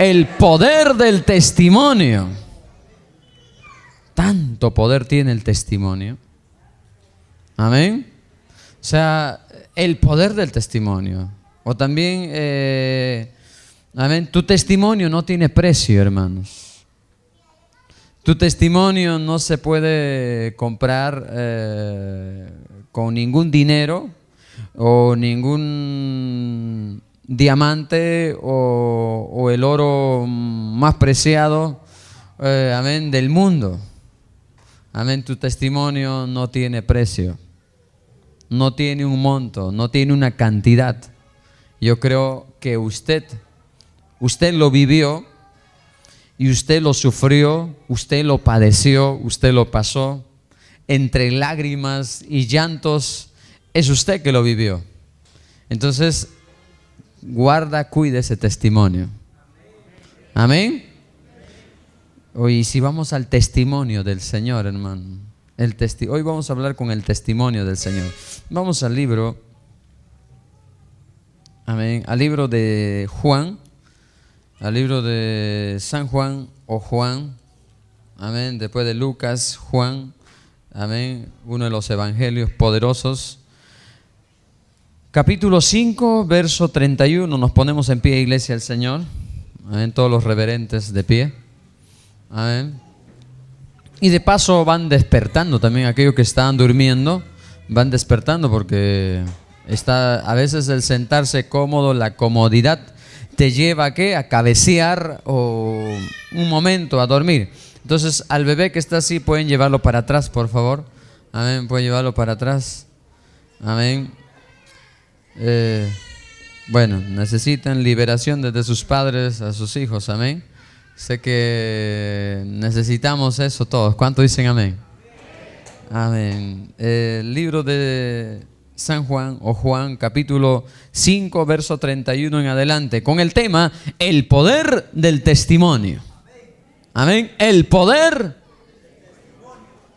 El poder del testimonio. Tanto poder tiene el testimonio. Amén. O sea, el poder del testimonio. O también, eh, amén, tu testimonio no tiene precio, hermanos. Tu testimonio no se puede comprar eh, con ningún dinero o ningún diamante o, el oro más preciado, eh, amén, del mundo. Amén, tu testimonio no tiene precio, no tiene un monto, no tiene una cantidad. Yo creo que usted, usted lo vivió y usted lo sufrió, usted lo padeció, usted lo pasó entre lágrimas y llantos, es usted que lo vivió. Entonces, guarda, cuide ese testimonio. Amén. Hoy si vamos al testimonio del Señor, hermano. El Hoy vamos a hablar con el testimonio del Señor. Vamos al libro. Amén. Al libro de Juan. Al libro de San Juan o Juan. Amén. Después de Lucas, Juan. Amén. Uno de los evangelios poderosos. Capítulo 5, verso 31. Nos ponemos en pie, iglesia del Señor. Amén. Todos los reverentes de pie. Amén. Y de paso van despertando también aquellos que estaban durmiendo. Van despertando porque está a veces el sentarse cómodo, la comodidad te lleva a qué? A cabecear o un momento a dormir. Entonces, al bebé que está así pueden llevarlo para atrás, por favor. Amén. Pueden llevarlo para atrás. Amén eh, bueno, necesitan liberación desde sus padres a sus hijos, amén. Sé que necesitamos eso todos. ¿Cuánto dicen amén? Amén. Eh, libro de San Juan o Juan capítulo 5, verso 31 en adelante, con el tema El poder del testimonio. Amén. El poder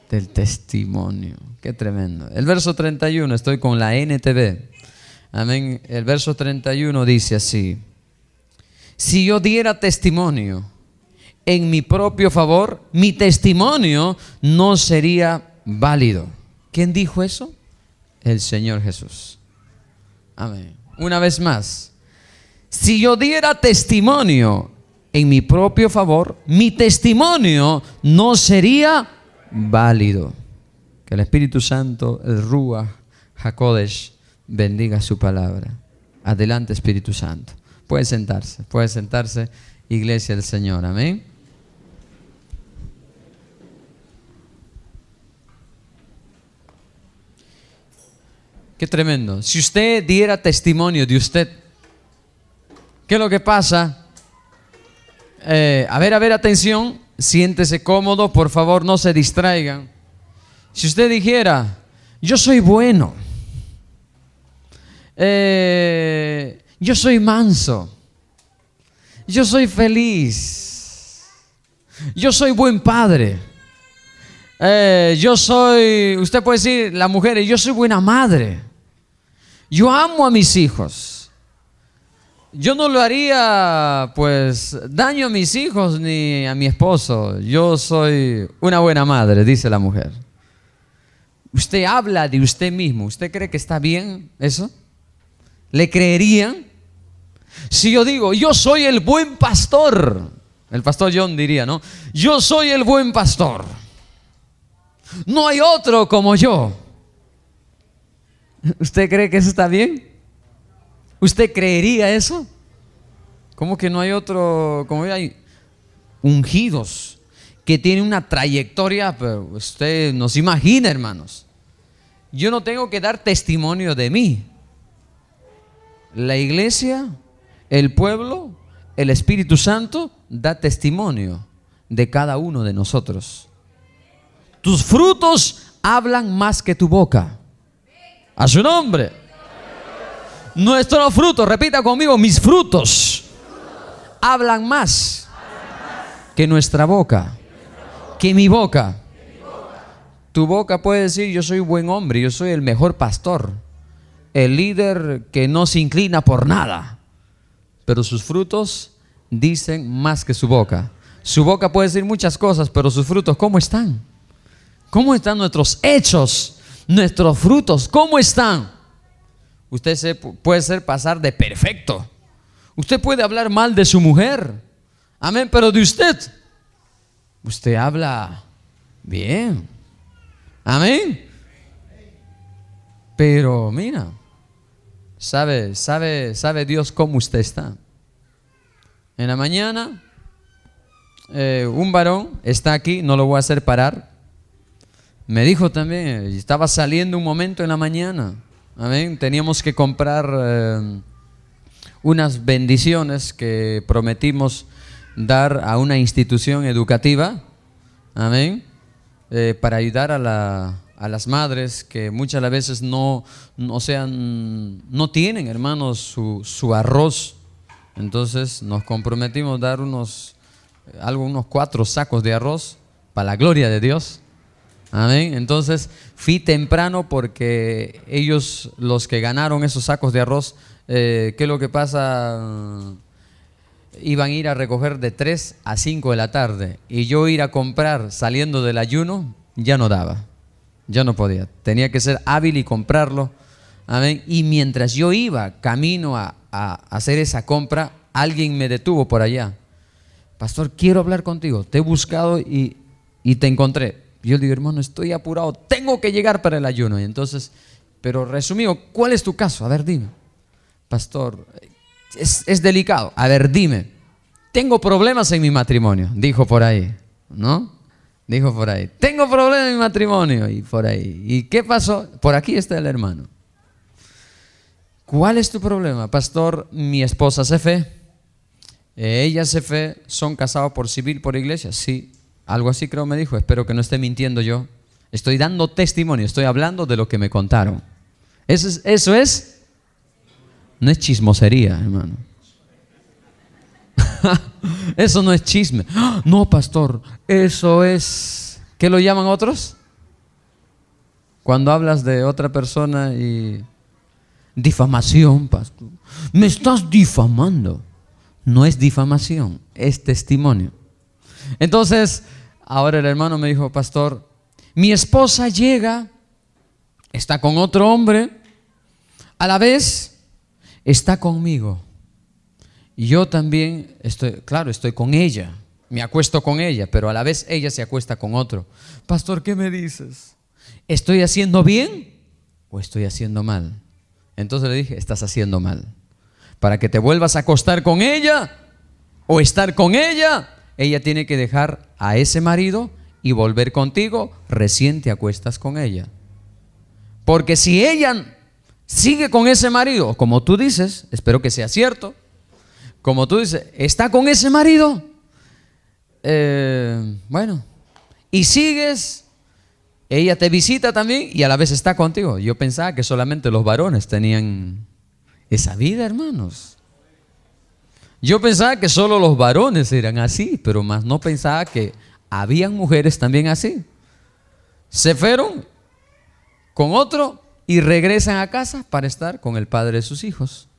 del testimonio. Qué tremendo. El verso 31, estoy con la NTV. Amén. El verso 31 dice así. Si yo diera testimonio en mi propio favor, mi testimonio no sería válido. ¿Quién dijo eso? El Señor Jesús. Amén. Una vez más. Si yo diera testimonio en mi propio favor, mi testimonio no sería válido. Que el Espíritu Santo, el Rúa, Jacodesh, bendiga su palabra. Adelante, Espíritu Santo. Puede sentarse, puede sentarse, Iglesia del Señor. Amén. Qué tremendo. Si usted diera testimonio de usted, ¿qué es lo que pasa? Eh, a ver, a ver, atención, siéntese cómodo, por favor, no se distraigan. Si usted dijera, yo soy bueno, eh, yo soy manso, yo soy feliz, yo soy buen padre, eh, yo soy, usted puede decir, la mujer, yo soy buena madre, yo amo a mis hijos. Yo no lo haría, pues, daño a mis hijos ni a mi esposo. Yo soy una buena madre, dice la mujer. Usted habla de usted mismo. ¿Usted cree que está bien eso? ¿Le creerían? Si yo digo, yo soy el buen pastor, el pastor John diría, ¿no? Yo soy el buen pastor. No hay otro como yo. ¿Usted cree que eso está bien? ¿Usted creería eso? ¿Cómo que no hay otro? Como hay ungidos que tienen una trayectoria, pero usted nos imagina, hermanos. Yo no tengo que dar testimonio de mí la iglesia, el pueblo, el Espíritu Santo da testimonio de cada uno de nosotros. Tus frutos hablan más que tu boca. A su nombre. Nuestros frutos, repita conmigo, mis frutos hablan más que nuestra boca, que mi boca. Tu boca puede decir, yo soy buen hombre, yo soy el mejor pastor el líder que no se inclina por nada, pero sus frutos dicen más que su boca. Su boca puede decir muchas cosas, pero sus frutos, ¿cómo están? ¿Cómo están nuestros hechos? Nuestros frutos, ¿cómo están? Usted puede ser pasar de perfecto. Usted puede hablar mal de su mujer. Amén, pero de usted. Usted habla bien. Amén. Pero mira, Sabe, sabe, sabe Dios cómo usted está. En la mañana, eh, un varón está aquí, no lo voy a hacer parar. Me dijo también, eh, estaba saliendo un momento en la mañana. Teníamos que comprar eh, unas bendiciones que prometimos dar a una institución educativa. Amén. para ayudar a la, a las madres que muchas veces no, no tienen, hermanos, su, su arroz. Entonces nos comprometimos a dar unos, cuatro sacos de arroz para la gloria de Dios. Entonces fui temprano porque ellos, los que ganaron esos sacos de arroz, eh, ¿qué es lo que pasa? Iban a ir a recoger de 3 a 5 de la tarde y yo ir a comprar saliendo del ayuno ya no daba. Yo no podía. Tenía que ser hábil y comprarlo. Y mientras yo iba camino a, hacer esa compra, alguien me detuvo por allá. Pastor, quiero hablar contigo. Te he buscado y, te encontré. Yo le digo, hermano, estoy apurado. Tengo que llegar para el ayuno. Y entonces, pero resumido, ¿cuál es tu caso? A ver, dime. Pastor, es, es delicado. A ver, dime. Tengo problemas en mi matrimonio, dijo por ahí. ¿No? Dijo por ahí, tengo problema en mi matrimonio. Y por ahí, ¿y qué pasó? Por aquí está el hermano. ¿Cuál es tu problema? Pastor, mi esposa se fe. Ella se fe, son casados por civil, por iglesia. Sí, algo así creo me dijo. Espero que no esté mintiendo yo. Estoy dando testimonio, estoy hablando de lo que me contaron. Eso es, eso es no es chismosería, hermano. eso no es chisme. ¡Ah! No, pastor, eso es... ¿Qué lo llaman otros? Cuando hablas de otra persona y... Difamación, pastor. Me estás difamando. No es difamación, es testimonio. Entonces, ahora el hermano me dijo, pastor, mi esposa llega, está con otro hombre, a la vez está conmigo yo también estoy, claro, estoy con ella, me acuesto con ella, pero a la vez ella se acuesta con otro. Pastor, ¿qué me dices? ¿Estoy haciendo bien o estoy haciendo mal? Entonces le dije, estás haciendo mal. Para que te vuelvas a acostar con ella o estar con ella, ella tiene que dejar a ese marido y volver contigo, recién te acuestas con ella. Porque si ella sigue con ese marido, como tú dices, espero que sea cierto, como tú dices, está con ese marido, eh, bueno, y sigues, ella te visita también y a la vez está contigo. Yo pensaba que solamente los varones tenían esa vida, hermanos. Yo pensaba que solo los varones eran así, pero más no pensaba que habían mujeres también así. Se fueron con otro y regresan a casa para estar con el padre de sus hijos.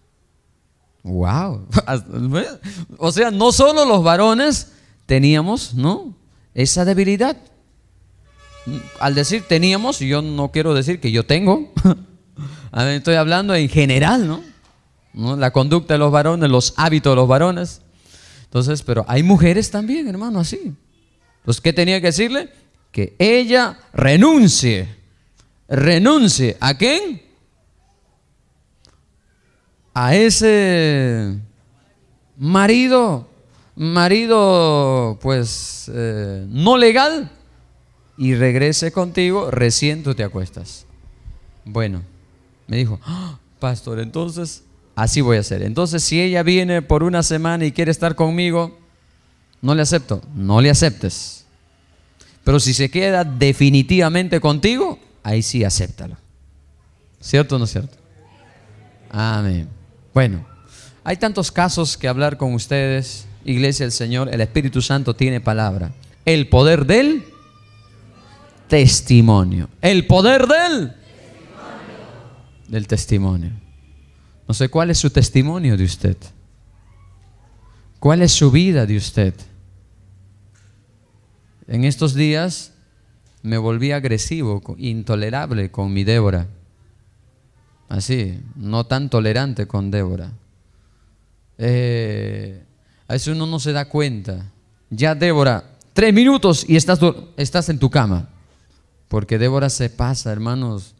Wow. O sea, no solo los varones teníamos, ¿no? Esa debilidad. Al decir teníamos, yo no quiero decir que yo tengo. estoy hablando en general, ¿no? ¿no? La conducta de los varones, los hábitos de los varones. Entonces, pero hay mujeres también, hermano, así. Entonces, ¿qué tenía que decirle? Que ella renuncie. Renuncie. ¿A quién? a ese marido, marido pues eh, no legal, y regrese contigo, recién tú te acuestas. Bueno, me dijo, ¡Ah, pastor, entonces así voy a hacer. Entonces si ella viene por una semana y quiere estar conmigo, no le acepto, no le aceptes. Pero si se queda definitivamente contigo, ahí sí acéptalo. ¿Cierto o no es cierto? Amén. Bueno, hay tantos casos que hablar con ustedes. Iglesia del Señor, el Espíritu Santo tiene palabra. El poder del testimonio. El poder del testimonio. del testimonio. No sé cuál es su testimonio de usted. ¿Cuál es su vida de usted? En estos días me volví agresivo, intolerable con mi Débora así, no tan tolerante con Débora. Eh, a veces uno no se da cuenta. Ya Débora, tres minutos y estás, estás en tu cama. Porque Débora se pasa, hermanos,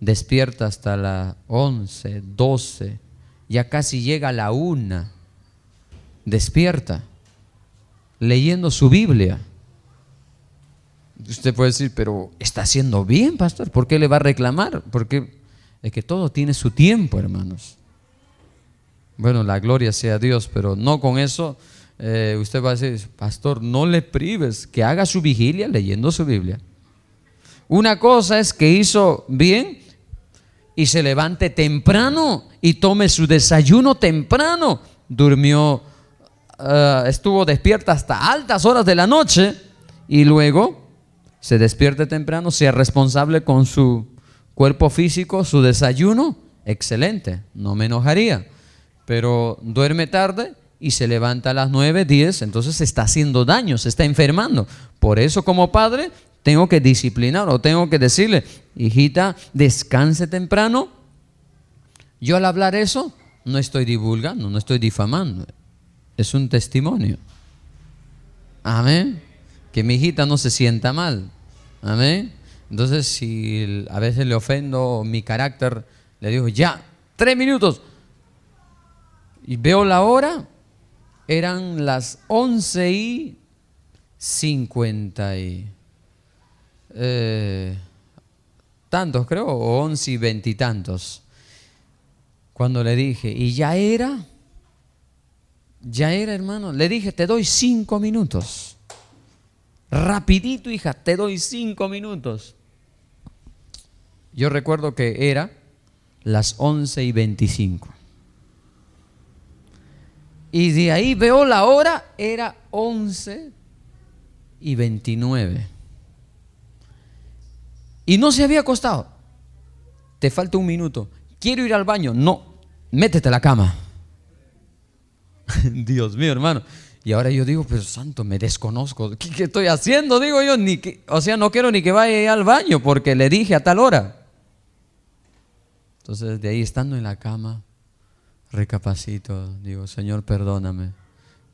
despierta hasta la 11, 12, ya casi llega a la una. Despierta, leyendo su Biblia. Usted puede decir, pero está haciendo bien, pastor, ¿por qué le va a reclamar? qué? Es que todo tiene su tiempo, hermanos. Bueno, la gloria sea a Dios, pero no con eso eh, usted va a decir, pastor, no le prives, que haga su vigilia leyendo su Biblia. Una cosa es que hizo bien y se levante temprano y tome su desayuno temprano. Durmió, eh, estuvo despierta hasta altas horas de la noche y luego se despierte temprano, sea responsable con su Cuerpo físico, su desayuno, excelente, no me enojaría. Pero duerme tarde y se levanta a las 9, 10, entonces se está haciendo daño, se está enfermando. Por eso como padre tengo que disciplinar tengo que decirle, hijita, descanse temprano. Yo al hablar eso no estoy divulgando, no estoy difamando. Es un testimonio. Amén. Que mi hijita no se sienta mal. Amén. Entonces, si a veces le ofendo mi carácter, le digo, ya, tres minutos. Y veo la hora, eran las once y cincuenta y... Eh, tantos creo, o once y veintitantos. Cuando le dije, y ya era, ya era hermano, le dije, te doy cinco minutos. Rapidito hija, te doy cinco minutos. Yo recuerdo que era las 11 y 25. Y de ahí veo la hora, era 11 y 29. Y no se había acostado. Te falta un minuto. Quiero ir al baño. No, métete a la cama. Dios mío, hermano. Y ahora yo digo, pero santo, me desconozco. ¿Qué, estoy haciendo? Digo yo, ni o sea, no quiero ni que vaya al baño porque le dije a tal hora. Entonces, de ahí estando en la cama, recapacito, digo, Señor, perdóname.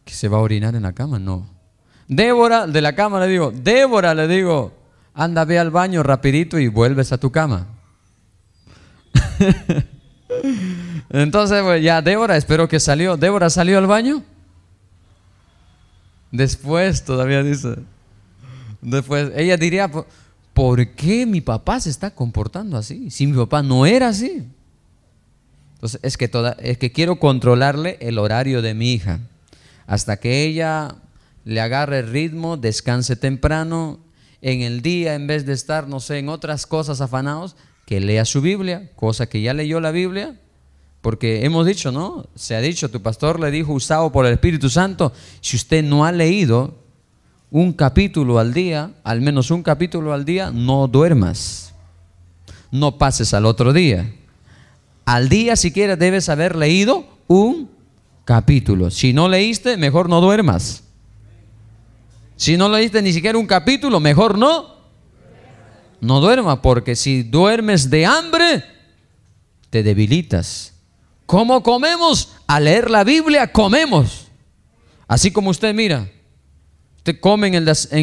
¿Que se va a orinar en la cama? No. Débora, de la cama le digo, Débora, le digo, anda, ve al baño rapidito y vuelves a tu cama. Entonces, pues, ya Débora, espero que salió. ¿Débora salió al baño? Después, todavía dice. Después, ella diría, pues, ¿por qué mi papá se está comportando así? Si mi papá no era así. Entonces, es que, toda, es que quiero controlarle el horario de mi hija. Hasta que ella le agarre el ritmo, descanse temprano, en el día, en vez de estar, no sé, en otras cosas afanados, que lea su Biblia, cosa que ya leyó la Biblia, porque hemos dicho, ¿no? Se ha dicho, tu pastor le dijo, usado por el Espíritu Santo, si usted no ha leído, un capítulo al día, al menos un capítulo al día, no duermas. No pases al otro día. Al día siquiera debes haber leído un capítulo. Si no leíste, mejor no duermas. Si no leíste ni siquiera un capítulo, mejor no. No duerma, porque si duermes de hambre, te debilitas. ¿Cómo comemos? Al leer la Biblia comemos. Así como usted mira, usted come en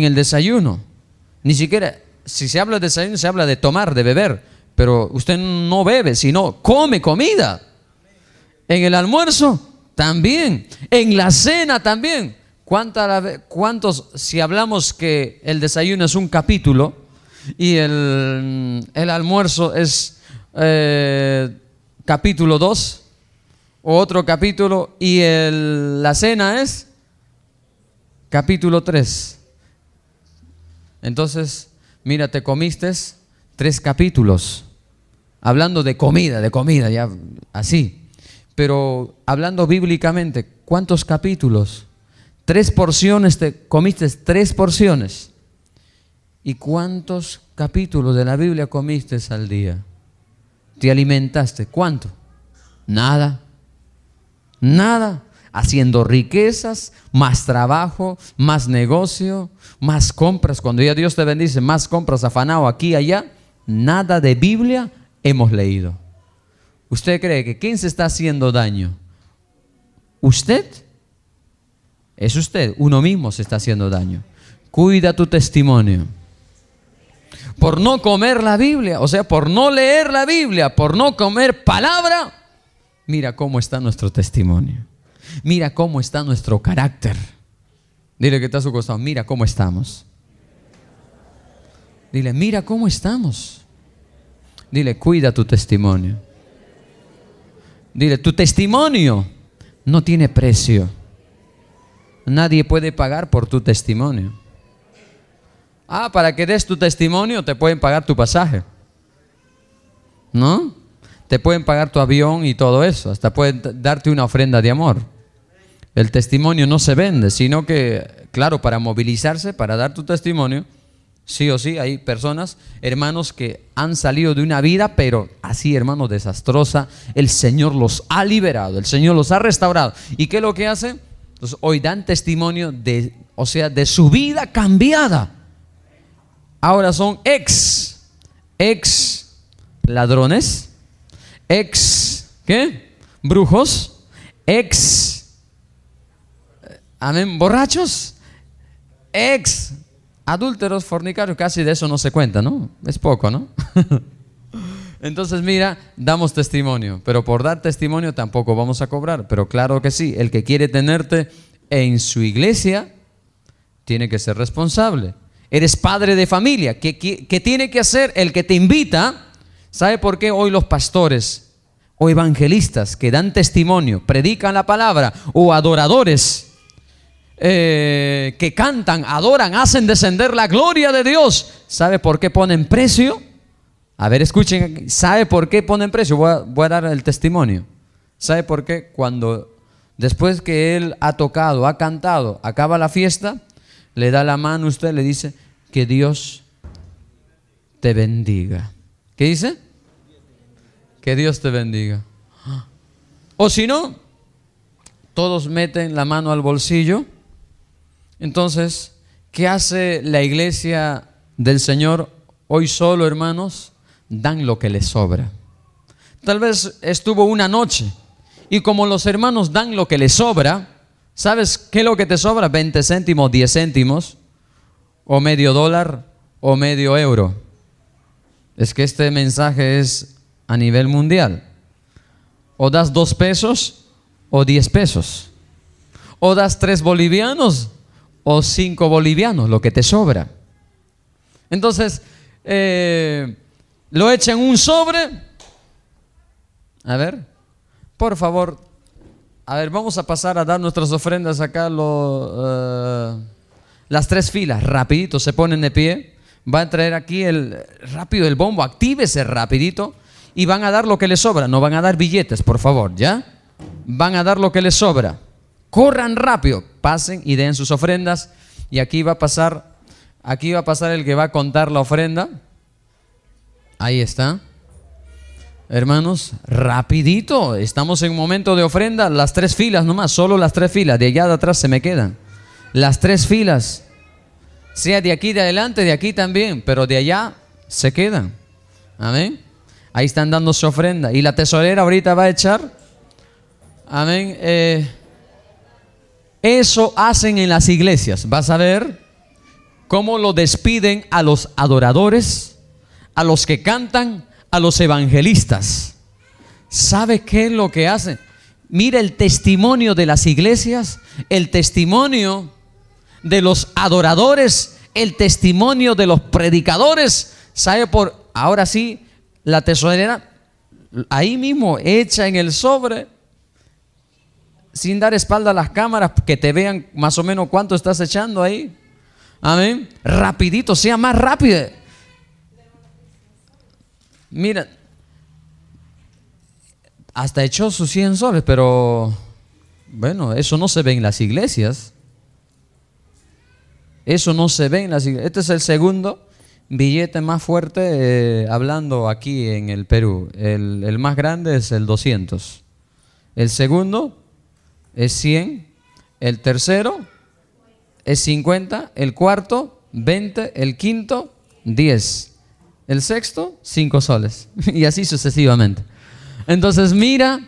el, desayuno. Ni siquiera, si se habla de desayuno, se habla de tomar, de beber. Pero usted no bebe, sino come comida. En el almuerzo también. En la cena también. ¿Cuántos, si hablamos que el desayuno es un capítulo y el, almuerzo es eh, capítulo 2 o otro capítulo y la cena es capítulo 3. Entonces, mira, te comiste tres capítulos, hablando de comida, de comida, ya así. Pero hablando bíblicamente, ¿cuántos capítulos? Tres porciones, te comiste tres porciones. ¿Y cuántos capítulos de la Biblia comiste al día? ¿Te alimentaste? ¿Cuánto? Nada. Nada haciendo riquezas, más trabajo, más negocio, más compras. Cuando ya Dios te bendice, más compras afanado aquí, y allá, nada de Biblia hemos leído. ¿Usted cree que quién se está haciendo daño? ¿Usted? Es usted, uno mismo se está haciendo daño. Cuida tu testimonio por no comer la Biblia, o sea, por no leer la Biblia, por no comer palabra, mira cómo está nuestro testimonio. Mira cómo está nuestro carácter. Dile que está a su costado, mira cómo estamos. Dile, mira cómo estamos. Dile, cuida tu testimonio. Dile, tu testimonio no tiene precio. Nadie puede pagar por tu testimonio. Ah, para que des tu testimonio te pueden pagar tu pasaje. ¿No? Te pueden pagar tu avión y todo eso. Hasta pueden darte una ofrenda de amor. El testimonio no se vende, sino que, claro, para movilizarse, para dar tu testimonio, sí o sí, hay personas, hermanos, que han salido de una vida, pero así, hermanos, desastrosa. El Señor los ha liberado, el Señor los ha restaurado. ¿Y qué es lo que hace? Entonces, hoy dan testimonio de, o sea, de su vida cambiada. Ahora son ex, ex ladrones, ex, ¿qué? Brujos, ex Amén. Borrachos, ex, adúlteros, fornicarios, casi de eso no se cuenta, ¿no? Es poco, ¿no? Entonces, mira, damos testimonio, pero por dar testimonio tampoco vamos a cobrar. Pero claro que sí, el que quiere tenerte en su iglesia tiene que ser responsable. Eres padre de familia. ¿Qué, tiene que hacer el que te invita? ¿Sabe por qué hoy los pastores o evangelistas que dan testimonio, predican la palabra o adoradores eh, que cantan, adoran, hacen descender la gloria de Dios. ¿Sabe por qué ponen precio? A ver, escuchen, ¿sabe por qué ponen precio? Voy a, dar el testimonio. ¿Sabe por qué? Cuando después que él ha tocado, ha cantado, acaba la fiesta, le da la mano usted, le dice, que Dios te bendiga. ¿Qué dice? Que Dios te bendiga. O si no, todos meten la mano al bolsillo entonces, ¿qué hace la iglesia del Señor hoy solo, hermanos? Dan lo que les sobra. Tal vez estuvo una noche y como los hermanos dan lo que les sobra, ¿sabes qué es lo que te sobra? 20 céntimos, 10 céntimos, o medio dólar, o medio euro. Es que este mensaje es a nivel mundial. O das dos pesos o diez pesos. O das tres bolivianos o cinco bolivianos, lo que te sobra. Entonces, eh, lo echan un sobre. A ver, por favor, a ver, vamos a pasar a dar nuestras ofrendas acá. Eh, las tres filas, rapidito, se ponen de pie. Va a traer aquí el rápido el bombo, actívese rapidito y van a dar lo que les sobra. No van a dar billetes, por favor, ¿ya? Van a dar lo que les sobra corran rápido, pasen y den sus ofrendas. Y aquí va a pasar, aquí va a pasar el que va a contar la ofrenda. Ahí está. Hermanos, rapidito, estamos en un momento de ofrenda, las tres filas nomás, solo las tres filas, de allá de atrás se me quedan. Las tres filas, sea de aquí de adelante, de aquí también, pero de allá se quedan. Amén. Ahí están dando su ofrenda. Y la tesorera ahorita va a echar. Amén. Eh, eso hacen en las iglesias. Vas a ver cómo lo despiden a los adoradores, a los que cantan, a los evangelistas. ¿Sabe qué es lo que hacen? Mira el testimonio de las iglesias, el testimonio de los adoradores, el testimonio de los predicadores. ¿Sabe por ahora sí la tesorería, ahí mismo hecha en el sobre sin dar espalda a las cámaras, que te vean más o menos cuánto estás echando ahí. Amén. Rapidito, sea más rápido. Mira, hasta echó sus 100 soles, pero bueno, eso no se ve en las iglesias. Eso no se ve en las iglesias. Este es el segundo billete más fuerte eh, hablando aquí en el Perú. El, el más grande es el 200. El segundo, es 100, el tercero es 50, el cuarto 20, el quinto 10, el sexto 5 soles y así sucesivamente. Entonces mira,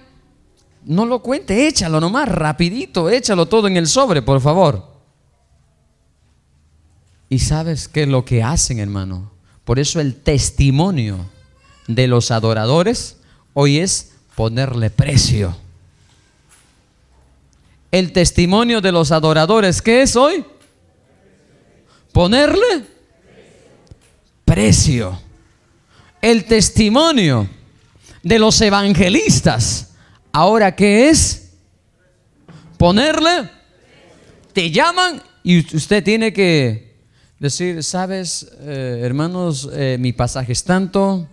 no lo cuente, échalo nomás rapidito, échalo todo en el sobre, por favor. Y sabes qué es lo que hacen, hermano. Por eso el testimonio de los adoradores hoy es ponerle precio el testimonio de los adoradores. ¿Qué es hoy? Ponerle precio. El testimonio de los evangelistas. Ahora, ¿qué es? Ponerle. Te llaman y usted tiene que decir, sabes, eh, hermanos, eh, mi pasaje es tanto,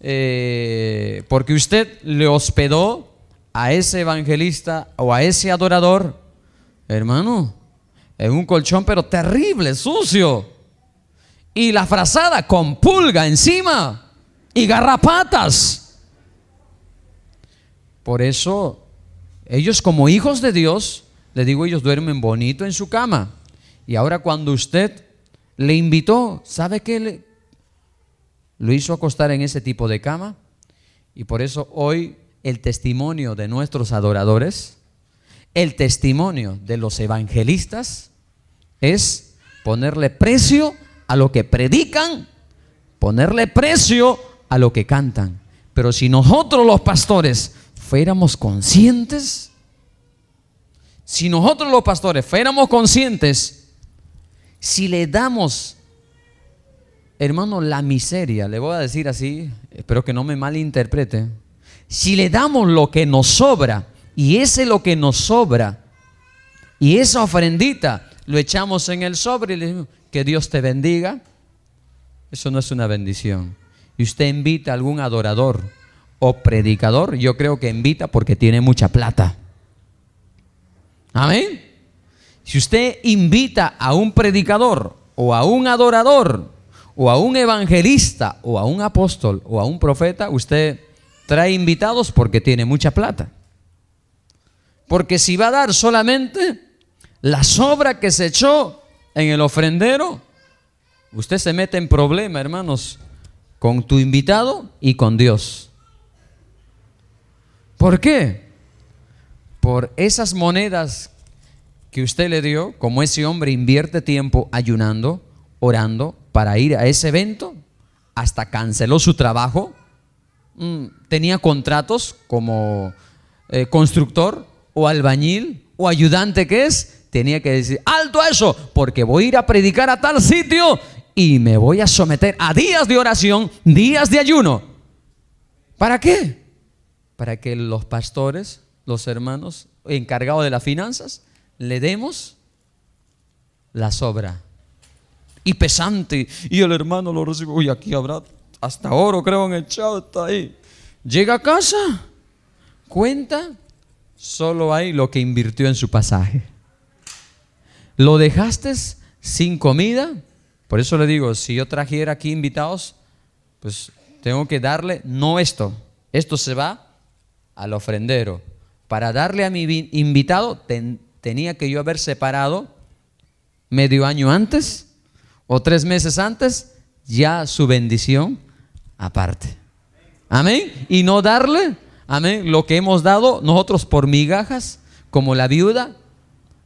eh, porque usted le hospedó a ese evangelista o a ese adorador, hermano, En un colchón pero terrible, sucio. Y la frazada con pulga encima y garrapatas. Por eso, ellos como hijos de Dios, le digo, ellos duermen bonito en su cama. Y ahora cuando usted le invitó, ¿sabe qué le, lo hizo acostar en ese tipo de cama? Y por eso hoy el testimonio de nuestros adoradores, el testimonio de los evangelistas, es ponerle precio a lo que predican, ponerle precio a lo que cantan. Pero si nosotros los pastores fuéramos conscientes, si nosotros los pastores fuéramos conscientes, si le damos, hermano, la miseria, le voy a decir así, espero que no me malinterprete, si le damos lo que nos sobra, y ese lo que nos sobra, y esa ofrendita, lo echamos en el sobre y le decimos, que Dios te bendiga, eso no es una bendición. Y usted invita a algún adorador o predicador, yo creo que invita porque tiene mucha plata. Amén. Si usted invita a un predicador o a un adorador o a un evangelista o a un apóstol o a un profeta, usted trae invitados porque tiene mucha plata. Porque si va a dar solamente la sobra que se echó en el ofrendero, usted se mete en problema, hermanos, con tu invitado y con Dios. ¿Por qué? Por esas monedas que usted le dio, como ese hombre invierte tiempo ayunando, orando para ir a ese evento, hasta canceló su trabajo Mm, tenía contratos como eh, constructor o albañil o ayudante que es, tenía que decir, alto a eso, porque voy a ir a predicar a tal sitio y me voy a someter a días de oración, días de ayuno. ¿Para qué? Para que los pastores, los hermanos encargados de las finanzas, le demos la sobra. Y pesante. Y el hermano lo recibe. Uy, aquí habrá hasta oro creo en el chat está ahí. Llega a casa, cuenta, solo hay lo que invirtió en su pasaje. Lo dejaste sin comida, por eso le digo, si yo trajera aquí invitados, pues tengo que darle, no esto, esto se va al ofrendero. Para darle a mi invitado tenía que yo haber separado medio año antes o tres meses antes ya su bendición aparte. Amén. Y no darle, amén, lo que hemos dado nosotros por migajas, como la viuda,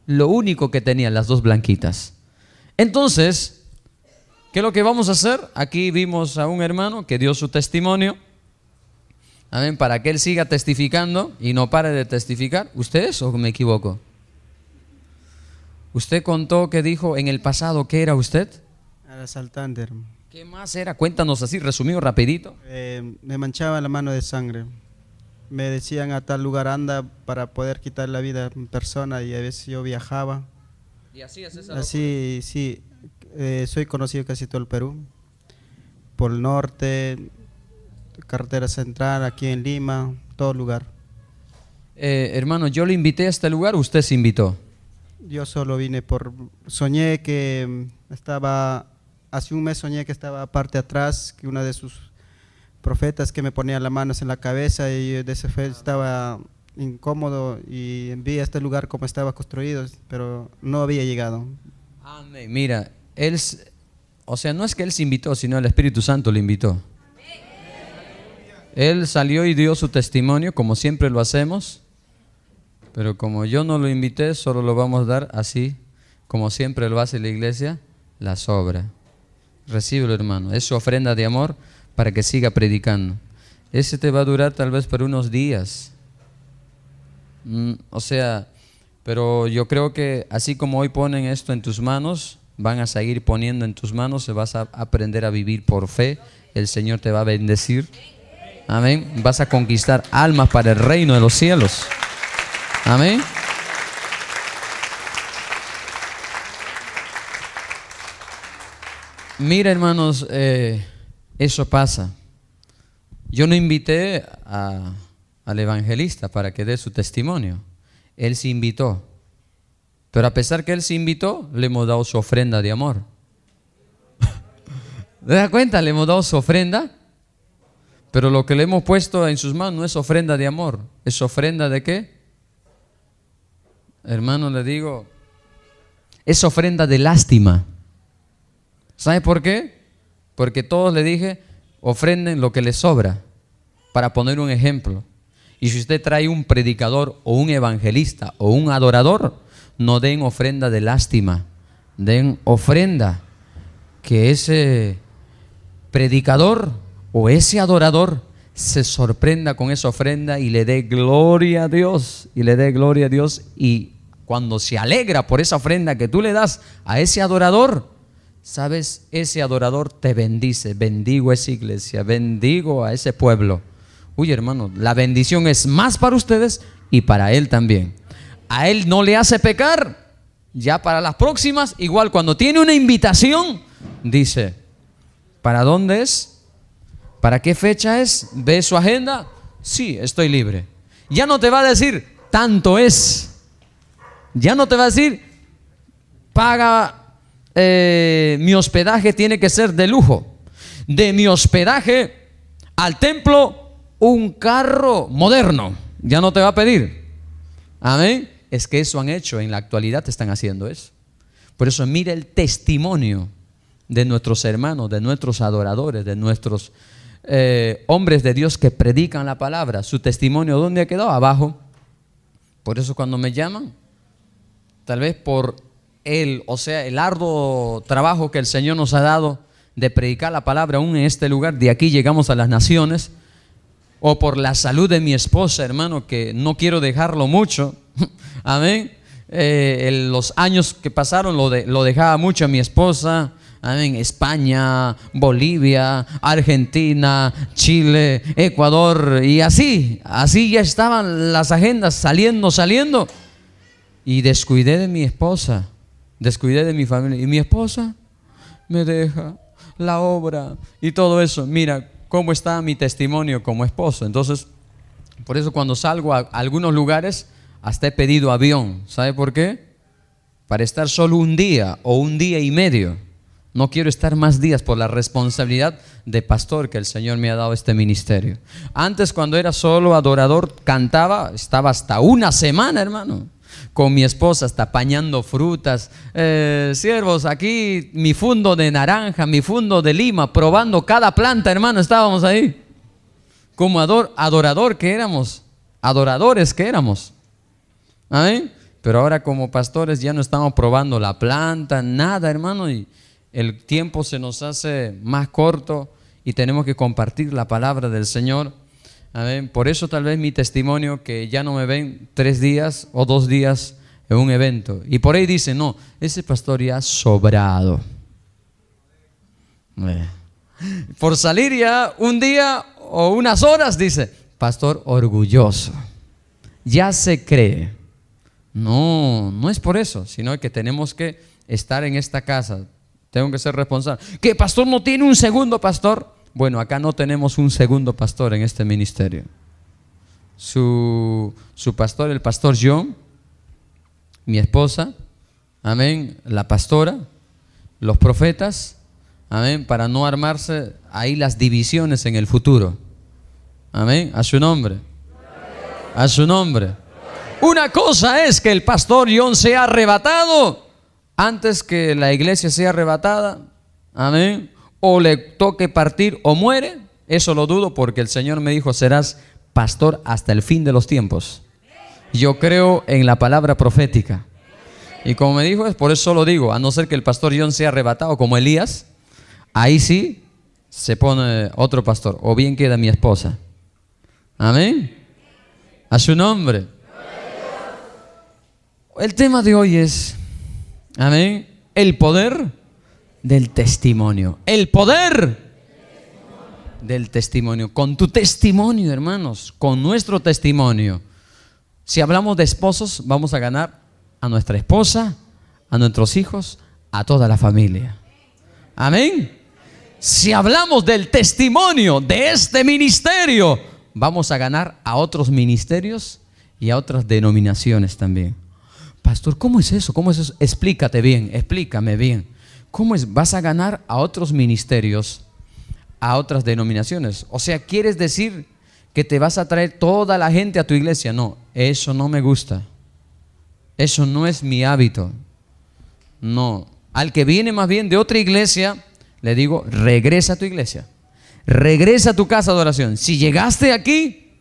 lo único que tenían las dos blanquitas. Entonces, ¿qué es lo que vamos a hacer? Aquí vimos a un hermano que dio su testimonio. Amén, para que él siga testificando y no pare de testificar. ¿Ustedes o me equivoco? Usted contó que dijo en el pasado, ¿qué era usted? Era asaltante, hermano. ¿Qué más era? Cuéntanos así, resumido, rapidito. Eh, me manchaba la mano de sangre. Me decían a tal lugar anda para poder quitar la vida a persona y a veces yo viajaba. ¿Y así es esa Así, sí. Eh, soy conocido casi todo el Perú. Por el norte, carretera central, aquí en Lima, todo lugar. Eh, hermano, yo le invité a este lugar, usted se invitó. Yo solo vine por... Soñé que estaba hace un mes soñé que estaba parte atrás, que una de sus profetas que me ponía las manos en la cabeza y de ese fe estaba incómodo y vi este lugar como estaba construido, pero no había llegado. Amén. Mira, él, o sea, no es que él se invitó, sino el Espíritu Santo le invitó. Él salió y dio su testimonio, como siempre lo hacemos, pero como yo no lo invité, solo lo vamos a dar así, como siempre lo hace la iglesia, la sobra recíbelo hermano, es su ofrenda de amor para que siga predicando. Ese te va a durar tal vez por unos días. Mm, o sea, pero yo creo que así como hoy ponen esto en tus manos, van a seguir poniendo en tus manos, se vas a aprender a vivir por fe, el Señor te va a bendecir. Amén. Vas a conquistar almas para el reino de los cielos. Amén. Mira, hermanos, eh, eso pasa. Yo no invité al evangelista para que dé su testimonio. Él se invitó. Pero a pesar que él se invitó, le hemos dado su ofrenda de amor. ¿Te da cuenta? Le hemos dado su ofrenda. Pero lo que le hemos puesto en sus manos no es ofrenda de amor. ¿Es ofrenda de qué? Hermano, le digo, es ofrenda de lástima. ¿Sabe por qué? Porque todos le dije, ofrenden lo que les sobra, para poner un ejemplo. Y si usted trae un predicador o un evangelista o un adorador, no den ofrenda de lástima, den ofrenda que ese predicador o ese adorador se sorprenda con esa ofrenda y le dé gloria a Dios, y le dé gloria a Dios y cuando se alegra por esa ofrenda que tú le das a ese adorador, Sabes, ese adorador te bendice. Bendigo a esa iglesia, bendigo a ese pueblo. Uy, hermano, la bendición es más para ustedes y para él también. A él no le hace pecar. Ya para las próximas, igual cuando tiene una invitación, dice, ¿para dónde es? ¿Para qué fecha es? ¿Ve su agenda? Sí, estoy libre. Ya no te va a decir, tanto es. Ya no te va a decir, paga eh, mi hospedaje tiene que ser de lujo. De mi hospedaje al templo, un carro moderno. Ya no te va a pedir. Amén. Es que eso han hecho, en la actualidad te están haciendo eso. Por eso mira el testimonio de nuestros hermanos, de nuestros adoradores, de nuestros eh, hombres de Dios que predican la palabra. Su testimonio, ¿dónde ha quedado? Abajo. Por eso cuando me llaman, tal vez por el, o sea, el arduo trabajo que el Señor nos ha dado de predicar la palabra aún en este lugar, de aquí llegamos a las naciones, o por la salud de mi esposa, hermano, que no quiero dejarlo mucho, amén. Eh, los años que pasaron lo, lo dejaba mucho a mi esposa, amén. España, Bolivia, Argentina, Chile, Ecuador, y así, así ya estaban las agendas saliendo, saliendo. Y descuidé de mi esposa Descuidé de mi familia. Y mi esposa me deja la obra y todo eso. Mira cómo está mi testimonio como esposo. Entonces, por eso cuando salgo a algunos lugares, hasta he pedido avión. ¿Sabe por qué? Para estar solo un día o un día y medio. No quiero estar más días por la responsabilidad de pastor que el Señor me ha dado este ministerio. Antes cuando era solo adorador, cantaba, estaba hasta una semana, hermano con mi esposa, está pañando frutas. Eh, siervos, aquí mi fundo de naranja, mi fundo de lima, probando cada planta, hermano, estábamos ahí. Como adorador que éramos, adoradores que éramos. Pero ahora como pastores ya no estamos probando la planta, nada, hermano, y el tiempo se nos hace más corto y tenemos que compartir la palabra del Señor. Por eso tal vez mi testimonio que ya no me ven tres días o dos días en un evento. Y por ahí dice no, ese pastor ya ha sobrado. Eh. Por salir ya un día o unas horas, dice, pastor orgulloso. Ya se cree. No, no es por eso, sino que tenemos que estar en esta casa. Tengo que ser responsable. ¿Qué pastor no tiene un segundo pastor? bueno, acá no tenemos un segundo pastor en este ministerio. Su, pastor, el pastor John, mi esposa, amén, la pastora, los profetas, amén, para no armarse ahí las divisiones en el futuro. Amén, a su nombre. A su nombre. Una cosa es que el pastor John sea arrebatado antes que la iglesia sea arrebatada. Amén o le toque partir o muere, eso lo dudo porque el Señor me dijo, serás pastor hasta el fin de los tiempos. Yo creo en la palabra profética. Y como me dijo, es por eso lo digo, a no ser que el pastor John sea arrebatado como Elías, ahí sí se pone otro pastor, o bien queda mi esposa. Amén. A su nombre. El tema de hoy es, amén, el poder del testimonio. El poder del testimonio. Con tu testimonio, hermanos, con nuestro testimonio. Si hablamos de esposos, vamos a ganar a nuestra esposa, a nuestros hijos, a toda la familia. Amén. Si hablamos del testimonio de este ministerio, vamos a ganar a otros ministerios y a otras denominaciones también. Pastor, ¿cómo es eso? ¿Cómo es eso? Explícate bien, explícame bien. ¿Cómo es? Vas a ganar a otros ministerios, a otras denominaciones. O sea, ¿quieres decir que te vas a traer toda la gente a tu iglesia? No, eso no me gusta. Eso no es mi hábito. No. Al que viene más bien de otra iglesia, le digo, regresa a tu iglesia. Regresa a tu casa de oración. Si llegaste aquí,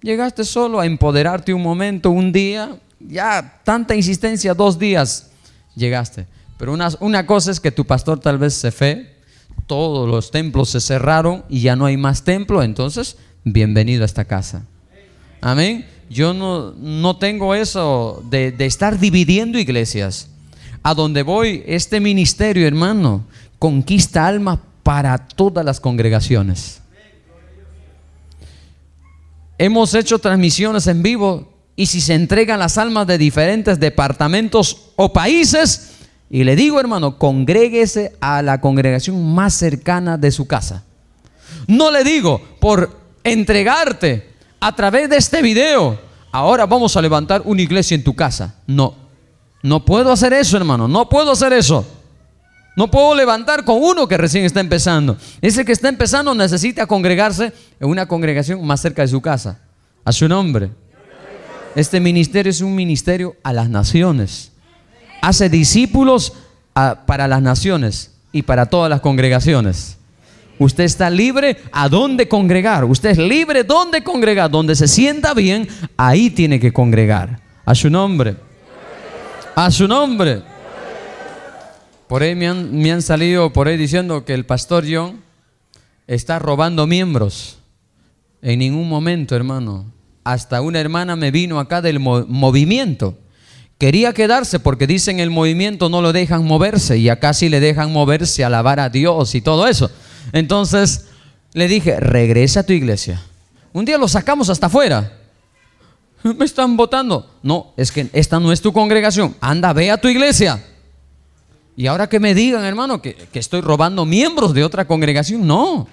llegaste solo a empoderarte un momento, un día, ya tanta insistencia, dos días, llegaste. Pero una, cosa es que tu pastor tal vez se fe, todos los templos se cerraron y ya no hay más templo, entonces bienvenido a esta casa. Amén. Yo no, no tengo eso de, de estar dividiendo iglesias. A donde voy, este ministerio, hermano, conquista almas para todas las congregaciones. Hemos hecho transmisiones en vivo y si se entregan las almas de diferentes departamentos o países, y le digo, hermano, congréguese a la congregación más cercana de su casa. No le digo, por entregarte a través de este video, ahora vamos a levantar una iglesia en tu casa. No, no puedo hacer eso, hermano, no puedo hacer eso. No puedo levantar con uno que recién está empezando. Ese que está empezando necesita congregarse en una congregación más cerca de su casa. A su nombre. Este ministerio es un ministerio a las naciones hace discípulos para las naciones y para todas las congregaciones. Usted está libre a dónde congregar. Usted es libre dónde congregar. Donde se sienta bien, ahí tiene que congregar. A su nombre. A su nombre. Por ahí me han, me han salido por ahí diciendo que el pastor John está robando miembros. En ningún momento, hermano. Hasta una hermana me vino acá del movimiento Quería quedarse porque dicen el movimiento no lo dejan moverse y acá sí le dejan moverse, alabar a Dios y todo eso. Entonces le dije, regresa a tu iglesia. Un día lo sacamos hasta afuera. Me están votando. No, es que esta no es tu congregación. Anda, ve a tu iglesia. Y ahora que me digan, hermano, que, que, estoy robando miembros de otra congregación, no.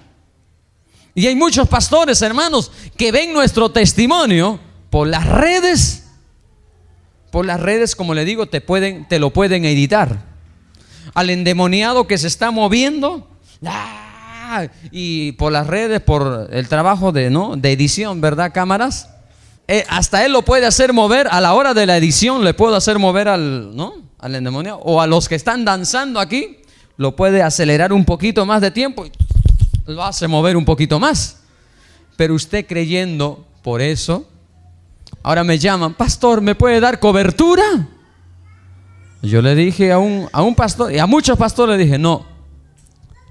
Y hay muchos pastores, hermanos, que ven nuestro testimonio por las redes por las redes, como le digo, te, pueden, te lo pueden editar. Al endemoniado que se está moviendo, ¡ah! y por las redes, por el trabajo de, ¿no? de edición, ¿verdad? Cámaras. Eh, hasta él lo puede hacer mover, a la hora de la edición le puedo hacer mover al, ¿no? al endemoniado. O a los que están danzando aquí, lo puede acelerar un poquito más de tiempo y lo hace mover un poquito más. Pero usted creyendo por eso, Ahora me llaman, pastor, ¿me puede dar cobertura? Yo le dije a un, a un pastor, y a muchos pastores le dije, no,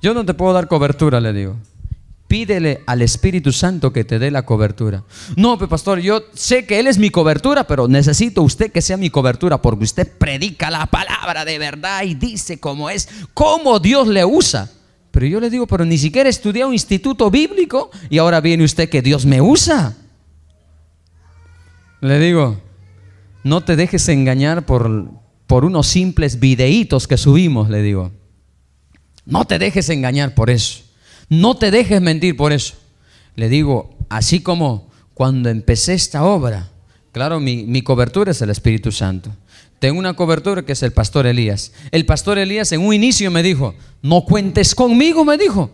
yo no te puedo dar cobertura, le digo. Pídele al Espíritu Santo que te dé la cobertura. No, pero pues, pastor, yo sé que Él es mi cobertura, pero necesito usted que sea mi cobertura, porque usted predica la palabra de verdad y dice cómo es, cómo Dios le usa. Pero yo le digo, pero ni siquiera estudié un instituto bíblico y ahora viene usted que Dios me usa. Le digo, no te dejes engañar por, por unos simples videitos que subimos, le digo. No te dejes engañar por eso. No te dejes mentir por eso. Le digo, así como cuando empecé esta obra, claro, mi, mi cobertura es el Espíritu Santo. Tengo una cobertura que es el pastor Elías. El pastor Elías en un inicio me dijo, no cuentes conmigo, me dijo.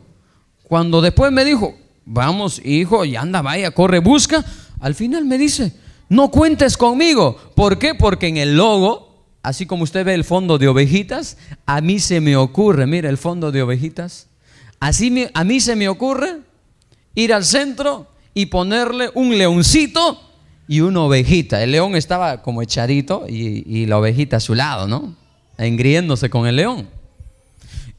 Cuando después me dijo, vamos, hijo, y anda, vaya, corre, busca. Al final me dice, no cuentes conmigo. ¿Por qué? Porque en el logo, así como usted ve el fondo de ovejitas, a mí se me ocurre, mira el fondo de ovejitas, así a mí se me ocurre ir al centro y ponerle un leoncito y una ovejita. El león estaba como echadito y, y la ovejita a su lado, ¿no? Engriéndose con el león.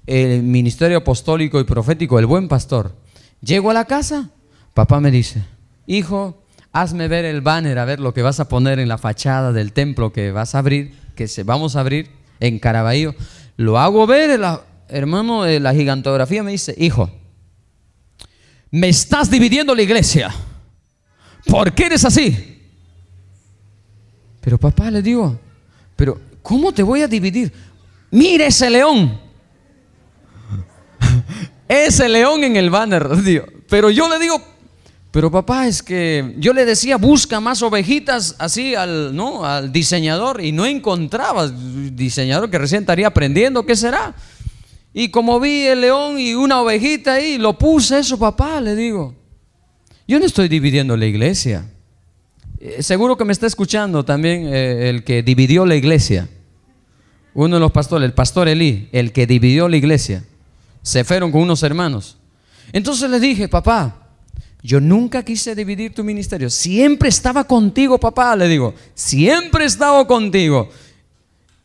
El ministerio apostólico y profético, el buen pastor. Llego a la casa, papá me dice, hijo, hazme ver el banner, a ver lo que vas a poner en la fachada del templo que vas a abrir, que se, vamos a abrir en Caraballo. Lo hago ver, el, hermano, de eh, la gigantografía me dice, hijo, me estás dividiendo la iglesia. ¿Por qué eres así? Pero papá le digo, pero ¿cómo te voy a dividir? Mira ese león. Ese león en el banner, Dios. Pero yo le digo, pero papá, es que yo le decía, busca más ovejitas así al, ¿no? al diseñador y no encontraba diseñador que recién estaría aprendiendo, ¿qué será? Y como vi el león y una ovejita ahí, lo puse eso, papá, le digo. Yo no estoy dividiendo la iglesia. Eh, seguro que me está escuchando también eh, el que dividió la iglesia. Uno de los pastores, el pastor Elí, el que dividió la iglesia. Se fueron con unos hermanos. Entonces le dije, papá, yo nunca quise dividir tu ministerio. Siempre estaba contigo, papá, le digo. Siempre he estado contigo.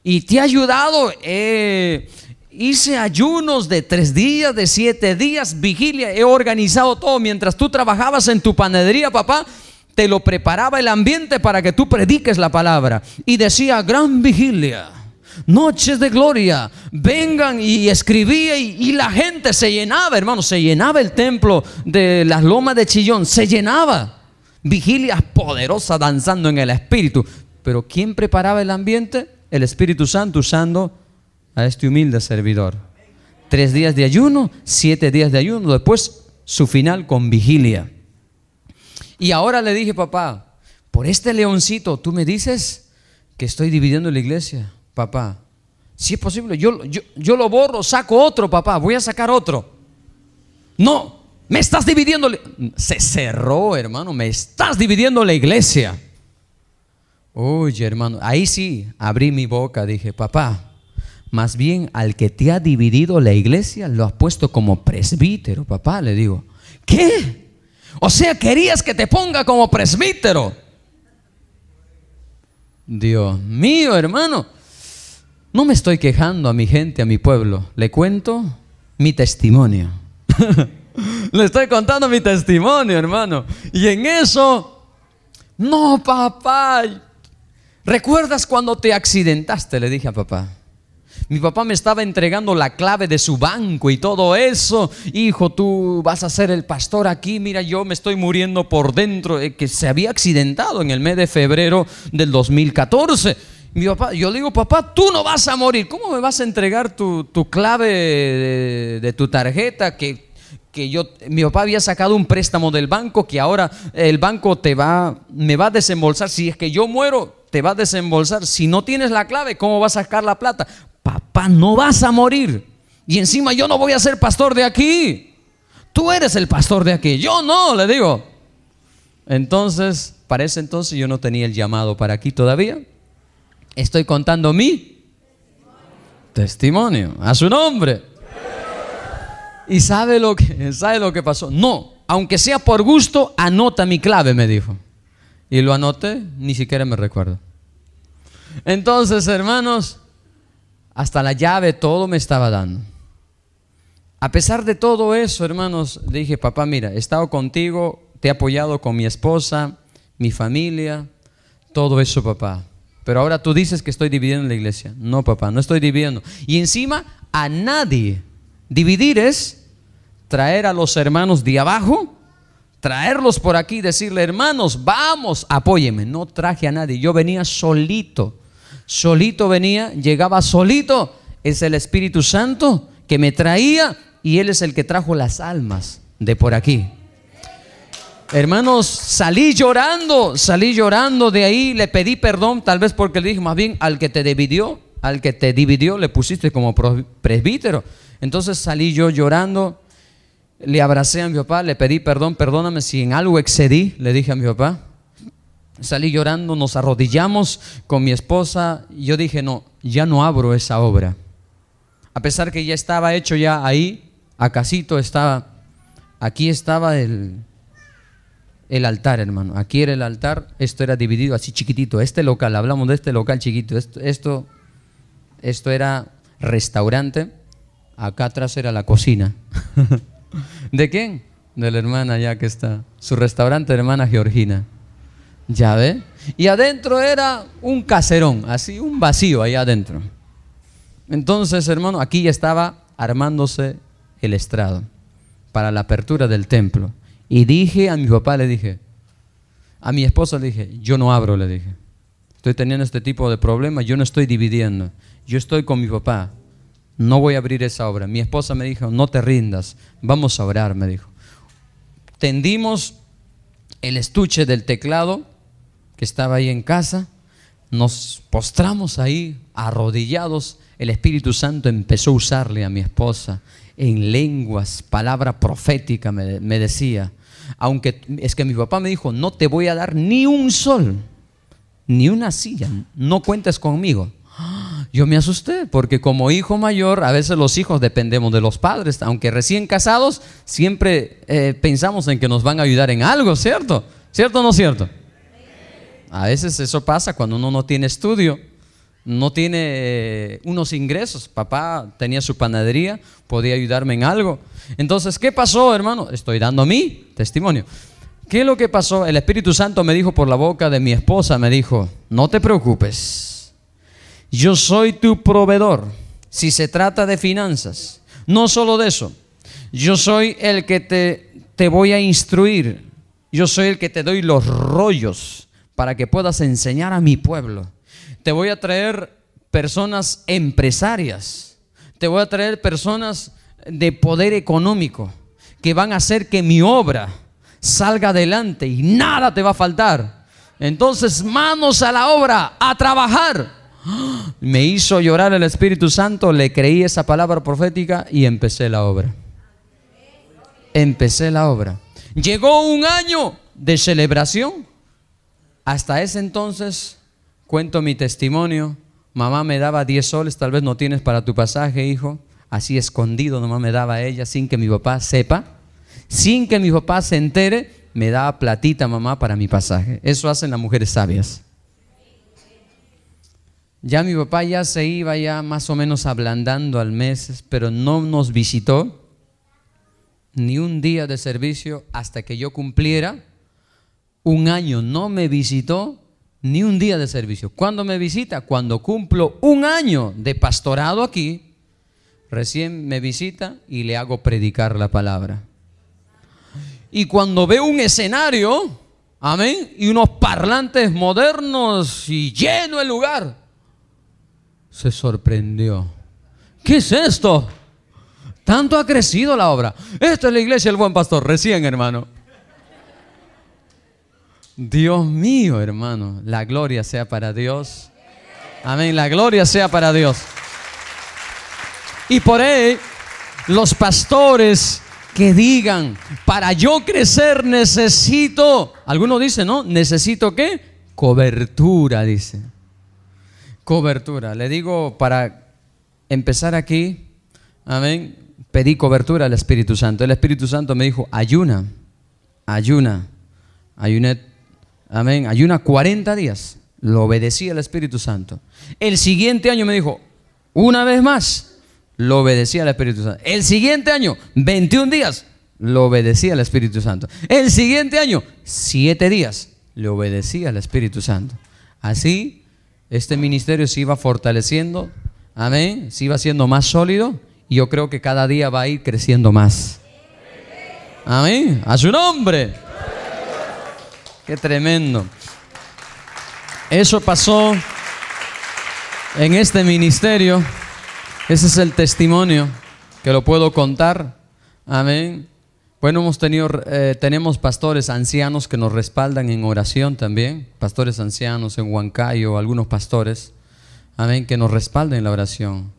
Y te he ayudado. Eh, hice ayunos de tres días, de siete días, vigilia. He organizado todo. Mientras tú trabajabas en tu panadería, papá, te lo preparaba el ambiente para que tú prediques la palabra. Y decía, gran vigilia noches de gloria, vengan y escribía y, la gente se llenaba, hermano, se llenaba el templo de las lomas de Chillón, se llenaba. Vigilias poderosas danzando en el Espíritu. Pero ¿quién preparaba el ambiente? El Espíritu Santo usando a este humilde servidor. Tres días de ayuno, siete días de ayuno, después su final con vigilia. Y ahora le dije, papá, por este leoncito, tú me dices que estoy dividiendo la iglesia papá. Si es posible, yo, yo, lo borro, saco otro, papá, voy a sacar otro. No, me estás dividiendo. Se cerró, hermano, me estás dividiendo la iglesia. Oye, hermano, ahí sí abrí mi boca, dije, papá, más bien al que te ha dividido la iglesia lo has puesto como presbítero, papá, le digo. ¿Qué? O sea, querías que te ponga como presbítero. Dios mío, hermano. No me estoy quejando a mi gente, a mi pueblo. Le cuento mi testimonio. Le estoy contando mi testimonio, hermano. Y en eso, no, papá. ¿Recuerdas cuando te accidentaste? Le dije a papá. Mi papá me estaba entregando la clave de su banco y todo eso. Hijo, tú vas a ser el pastor aquí. Mira, yo me estoy muriendo por dentro. que se había accidentado en el mes de febrero del 2014 yo digo, papá, tú no vas a morir. ¿Cómo me vas a entregar tu, clave de, tu tarjeta? Que, que yo, mi papá había sacado un préstamo del banco que ahora el banco te va, me va a desembolsar. Si es que yo muero, te va a desembolsar. Si no tienes la clave, ¿cómo vas a sacar la plata? Papá, no vas a morir. Y encima yo no voy a ser pastor de aquí. Tú eres el pastor de aquí. Yo no, le digo. Entonces, para ese entonces yo no tenía el llamado para aquí todavía. Estoy contando mi testimonio. A su nombre. ¿Y sabe lo que, sabe lo que pasó? No, aunque sea por gusto, anota mi clave, me dijo. Y lo anoté, ni siquiera me recuerdo. Entonces, hermanos, hasta la llave todo me estaba dando. A pesar de todo eso, hermanos, dije, papá, mira, he estado contigo, te he apoyado con mi esposa, mi familia, todo eso, papá. Pero ahora tú dices que estoy dividiendo la iglesia. No, papá, no estoy dividiendo. Y encima, a nadie. Dividir es traer a los hermanos de abajo, traerlos por aquí y decirle, hermanos, vamos, apóyeme. No traje a nadie. Yo venía solito. Solito venía, llegaba solito. Es el Espíritu Santo que me traía y Él es el que trajo las almas de por aquí. Hermanos, salí llorando, salí llorando de ahí, le pedí perdón, tal vez porque le dije más bien al que te dividió, al que te dividió le pusiste como presbítero. Entonces salí yo llorando, le abracé a mi papá, le pedí perdón, perdóname si en algo excedí, le dije a mi papá. Salí llorando, nos arrodillamos con mi esposa yo dije, no, ya no abro esa obra. A pesar que ya estaba hecho ya ahí, a casito estaba, aquí estaba el, el altar, hermano. Aquí era el altar, esto era dividido así chiquitito. Este local, hablamos de este local chiquito. Esto, esto, era restaurante. Acá atrás era la cocina. ¿De quién? De la hermana ya que está. Su restaurante, hermana Georgina. Ya ve. Y adentro era un caserón, así un vacío ahí adentro. Entonces, hermano, aquí estaba armándose el estrado para la apertura del templo. Y dije a mi papá, le dije, a mi esposa le dije, yo no abro, le dije. Estoy teniendo este tipo de problemas, yo no estoy dividiendo. Yo estoy con mi papá. No voy a abrir esa obra. Mi esposa me dijo, no te rindas, vamos a orar, me dijo. Tendimos el estuche del teclado que estaba ahí en casa, nos postramos ahí arrodillados. El Espíritu Santo empezó a usarle a mi esposa en lenguas, palabra profética, me, me decía aunque es que mi papá me dijo, no te voy a dar ni un sol, ni una silla, no cuentes conmigo. Yo me asusté porque como hijo mayor, a veces los hijos dependemos de los padres, aunque recién casados, siempre eh, pensamos en que nos van a ayudar en algo, ¿cierto? ¿Cierto o no cierto? A veces eso pasa cuando uno no tiene estudio no tiene eh, unos ingresos. Papá tenía su panadería, podía ayudarme en algo. Entonces, ¿qué pasó, hermano? Estoy dando mi testimonio. ¿Qué es lo que pasó? El Espíritu Santo me dijo por la boca de mi esposa, me dijo, no te preocupes, yo soy tu proveedor si se trata de finanzas. No solo de eso, yo soy el que te, te voy a instruir, yo soy el que te doy los rollos para que puedas enseñar a mi pueblo. Te voy a traer personas empresarias. Te voy a traer personas de poder económico que van a hacer que mi obra salga adelante y nada te va a faltar. Entonces, manos a la obra, a trabajar. Me hizo llorar el Espíritu Santo, le creí esa palabra profética y empecé la obra. Empecé la obra. Llegó un año de celebración. Hasta ese entonces cuento mi testimonio. Mamá me daba 10 soles, tal vez no tienes para tu pasaje, hijo. Así escondido nomás me daba ella sin que mi papá sepa, sin que mi papá se entere, me daba platita mamá para mi pasaje. Eso hacen las mujeres sabias. Ya mi papá ya se iba ya más o menos ablandando al mes, pero no nos visitó ni un día de servicio hasta que yo cumpliera un año. No me visitó ni un día de servicio. Cuando me visita? Cuando cumplo un año de pastorado aquí, recién me visita y le hago predicar la palabra. Y cuando veo un escenario, amén, y unos parlantes modernos y lleno el lugar, se sorprendió. ¿Qué es esto? Tanto ha crecido la obra. Esta es la iglesia del buen pastor, recién hermano. Dios mío, hermano, la gloria sea para Dios. Amén, la gloria sea para Dios. Y por ahí, los pastores que digan, para yo crecer necesito, algunos dicen, ¿no? Necesito qué? Cobertura, dice. Cobertura. Le digo, para empezar aquí, amén, pedí cobertura al Espíritu Santo. El Espíritu Santo me dijo, ayuna, ayuna, ayuna. Amén. Ayuna 40 días. Lo obedecía el Espíritu Santo. El siguiente año me dijo, una vez más, lo obedecía el Espíritu Santo. El siguiente año, 21 días, lo obedecía el Espíritu Santo. El siguiente año, 7 días, lo obedecía al Espíritu Santo. Así, este ministerio se iba fortaleciendo, amén, se iba siendo más sólido y yo creo que cada día va a ir creciendo más. Amén, a su nombre. Qué tremendo. Eso pasó en este ministerio. Ese es el testimonio que lo puedo contar. Amén. Bueno, hemos tenido, eh, tenemos pastores ancianos que nos respaldan en oración también. Pastores ancianos en Huancayo, algunos pastores. Amén, que nos respaldan en la oración.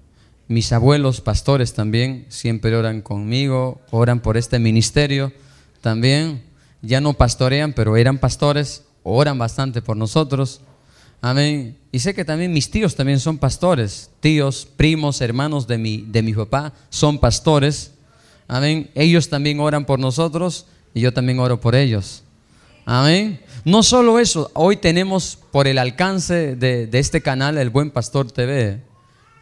Mis abuelos, pastores también, siempre oran conmigo, oran por este ministerio también ya no pastorean, pero eran pastores, oran bastante por nosotros. Amén. Y sé que también mis tíos también son pastores, tíos, primos, hermanos de mi, de mi papá son pastores. Amén. Ellos también oran por nosotros y yo también oro por ellos. Amén. No solo eso, hoy tenemos por el alcance de, de este canal, El Buen Pastor TV,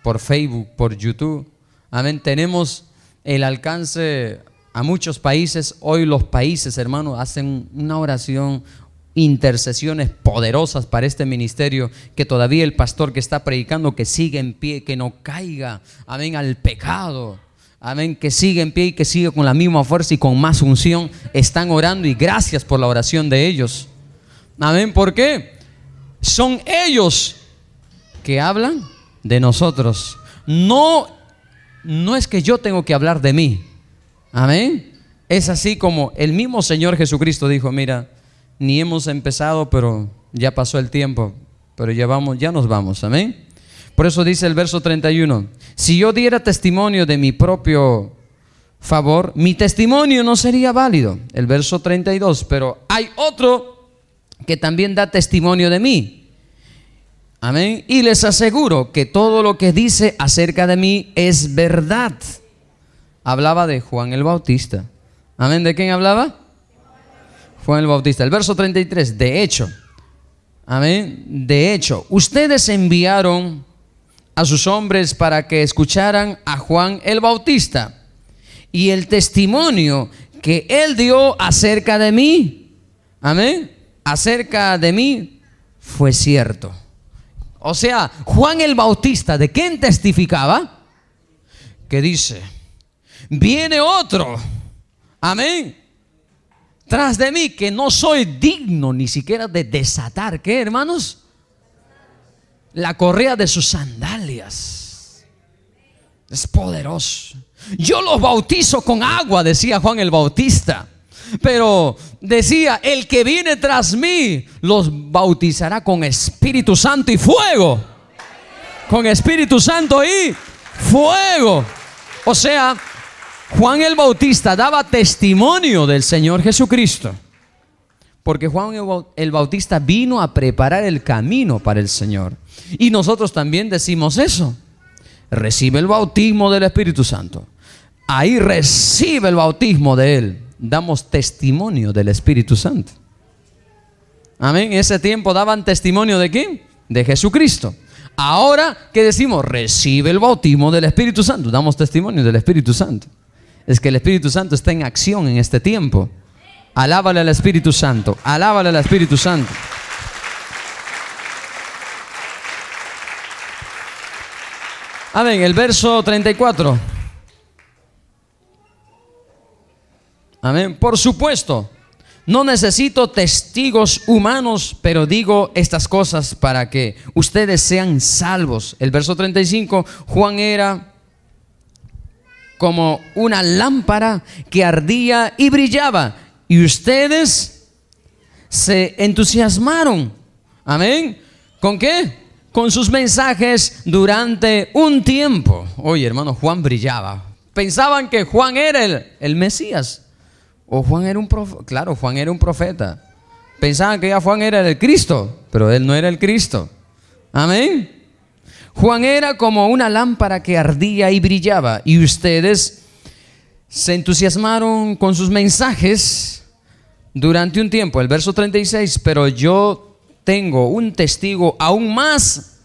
por Facebook, por YouTube. Amén. Tenemos el alcance a muchos países. Hoy los países, hermanos, hacen una oración, intercesiones poderosas para este ministerio, que todavía el pastor que está predicando, que sigue en pie, que no caiga, amén, al pecado. Amén, que sigue en pie y que sigue con la misma fuerza y con más unción. Están orando y gracias por la oración de ellos. Amén, ¿por Son ellos que hablan de nosotros. No, no es que yo tengo que hablar de mí, Amén. Es así como el mismo Señor Jesucristo dijo, mira, ni hemos empezado, pero ya pasó el tiempo, pero ya ya nos vamos. Amén. Por eso dice el verso 31, si yo diera testimonio de mi propio favor, mi testimonio no sería válido. El verso 32, pero hay otro que también da testimonio de mí. Amén. Y les aseguro que todo lo que dice acerca de mí es verdad hablaba de Juan el Bautista. Amén, ¿de quién hablaba? Juan el Bautista. El verso 33, de hecho, amén, de hecho, ustedes enviaron a sus hombres para que escucharan a Juan el Bautista y el testimonio que él dio acerca de mí, amén, acerca de mí fue cierto. O sea, Juan el Bautista, ¿de quién testificaba? Que dice, viene otro. Amén. Tras de mí que no soy digno ni siquiera de desatar, ¿qué hermanos? La correa de sus sandalias. Es poderoso. Yo los bautizo con agua, decía Juan el Bautista. Pero decía, el que viene tras mí los bautizará con Espíritu Santo y fuego. Con Espíritu Santo y fuego. O sea, Juan el Bautista daba testimonio del Señor Jesucristo. Porque Juan el Bautista vino a preparar el camino para el Señor. Y nosotros también decimos eso. Recibe el bautismo del Espíritu Santo. Ahí recibe el bautismo de Él. Damos testimonio del Espíritu Santo. Amén. Ese tiempo daban testimonio de quién? De Jesucristo. Ahora, ¿qué decimos? Recibe el bautismo del Espíritu Santo. Damos testimonio del Espíritu Santo es que el Espíritu Santo está en acción en este tiempo. Alábale al Espíritu Santo, alábale al Espíritu Santo. Amén, el verso 34. Amén. Por supuesto, no necesito testigos humanos, pero digo estas cosas para que ustedes sean salvos. El verso 35, Juan era como una lámpara que ardía y brillaba. Y ustedes se entusiasmaron. Amén. ¿Con qué? Con sus mensajes durante un tiempo. Oye, hermano, Juan brillaba. Pensaban que Juan era el, el Mesías. O Juan era un profeta. Claro, Juan era un profeta. Pensaban que ya Juan era el Cristo, pero él no era el Cristo. Amén. Juan era como una lámpara que ardía y brillaba y ustedes se entusiasmaron con sus mensajes durante un tiempo. El verso 36, pero yo tengo un testigo aún más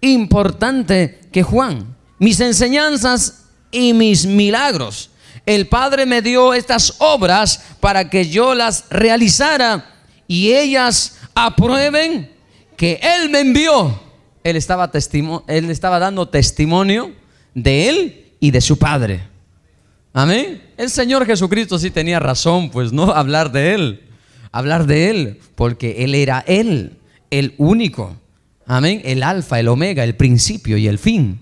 importante que Juan, mis enseñanzas y mis milagros. El Padre me dio estas obras para que yo las realizara y ellas aprueben que Él me envió él estaba, él estaba dando testimonio de él y de su padre. Amén. El Señor Jesucristo sí tenía razón, pues no hablar de él, hablar de él, porque él era él, el único. Amén. El alfa, el omega, el principio y el fin.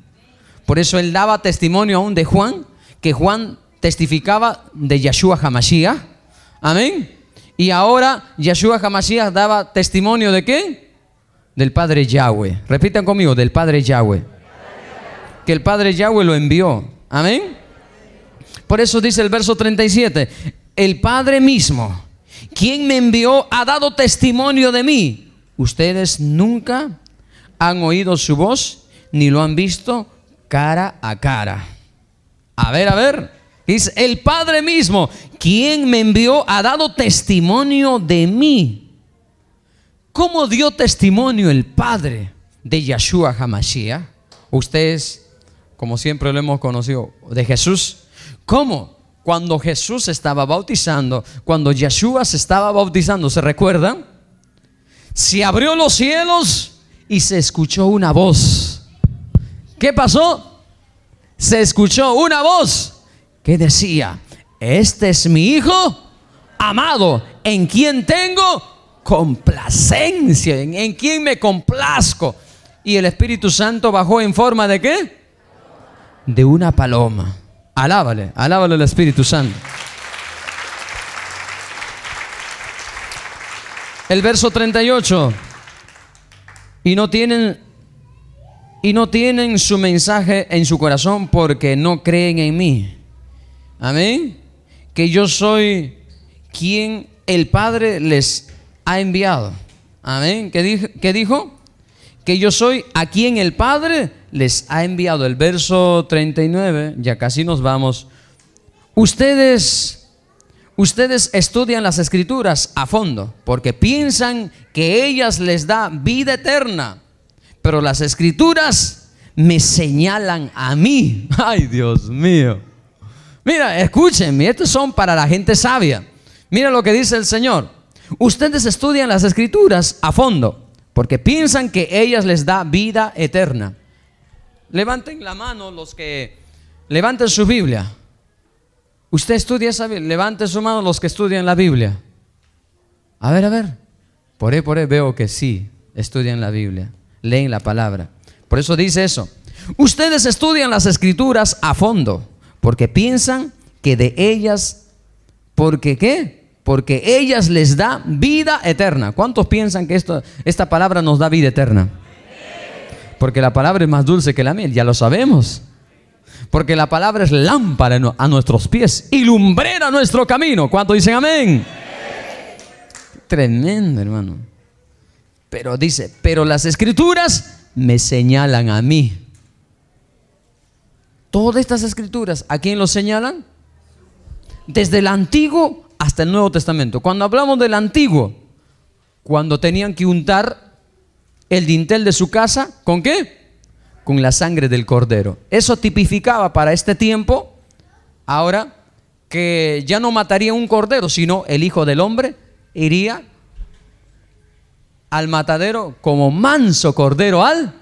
Por eso él daba testimonio aún de Juan, que Juan testificaba de Yeshua Hamashiach. Amén. Y ahora Yeshua Hamashiach daba testimonio de qué? del Padre Yahweh. Repitan conmigo, del Padre Yahweh. Que el Padre Yahweh lo envió. Amén. Por eso dice el verso 37, el Padre mismo, quien me envió, ha dado testimonio de mí. Ustedes nunca han oído su voz ni lo han visto cara a cara. A ver, a ver. Dice, el Padre mismo, quien me envió, ha dado testimonio de mí. ¿Cómo dio testimonio el Padre de Yeshua Hamashiach? Ustedes, como siempre lo hemos conocido, de Jesús. ¿Cómo? Cuando Jesús estaba bautizando, cuando Yeshua se estaba bautizando, ¿se recuerdan? Se abrió los cielos y se escuchó una voz. ¿Qué pasó? Se escuchó una voz que decía, este es mi hijo amado, en quien tengo complacencia, en, quien me complazco. Y el Espíritu Santo bajó en forma de qué? De una paloma. Alábale, alábale al Espíritu Santo. El verso 38. Y no tienen y no tienen su mensaje en su corazón porque no creen en mí. Amén. Que yo soy quien el Padre les ha enviado. Amén. ¿Qué, dijo? dijo? Que yo soy a quien el Padre les ha enviado. El verso 39, ya casi nos vamos. Ustedes, ustedes estudian las escrituras a fondo porque piensan que ellas les da vida eterna. Pero las escrituras me señalan a mí. Ay, Dios mío. Mira, escúchenme, estos son para la gente sabia. Mira lo que dice el Señor. Ustedes estudian las escrituras a fondo porque piensan que ellas les da vida eterna. Levanten la mano los que levanten su Biblia. Usted estudia esa Biblia. Levanten su mano los que estudian la Biblia. A ver, a ver. Por ahí, por ahí veo que sí, estudian la Biblia, leen la palabra. Por eso dice eso. Ustedes estudian las escrituras a fondo, porque piensan que de ellas, porque qué? porque ellas les da vida eterna. ¿Cuántos piensan que esta palabra nos da vida eterna? Porque la palabra es más dulce que la miel, ya lo sabemos. Porque la palabra es lámpara a nuestros pies y lumbrera nuestro camino. ¿Cuántos dicen amén? Tremendo, hermano. Pero dice, pero las escrituras me señalan a mí. Todas estas escrituras, ¿a quién lo señalan? Desde el Antiguo hasta el Nuevo Testamento. Cuando hablamos del Antiguo, cuando tenían que untar el dintel de su casa, ¿con qué? Con la sangre del cordero. Eso tipificaba para este tiempo, ahora, que ya no mataría un cordero, sino el Hijo del Hombre iría al matadero como manso cordero al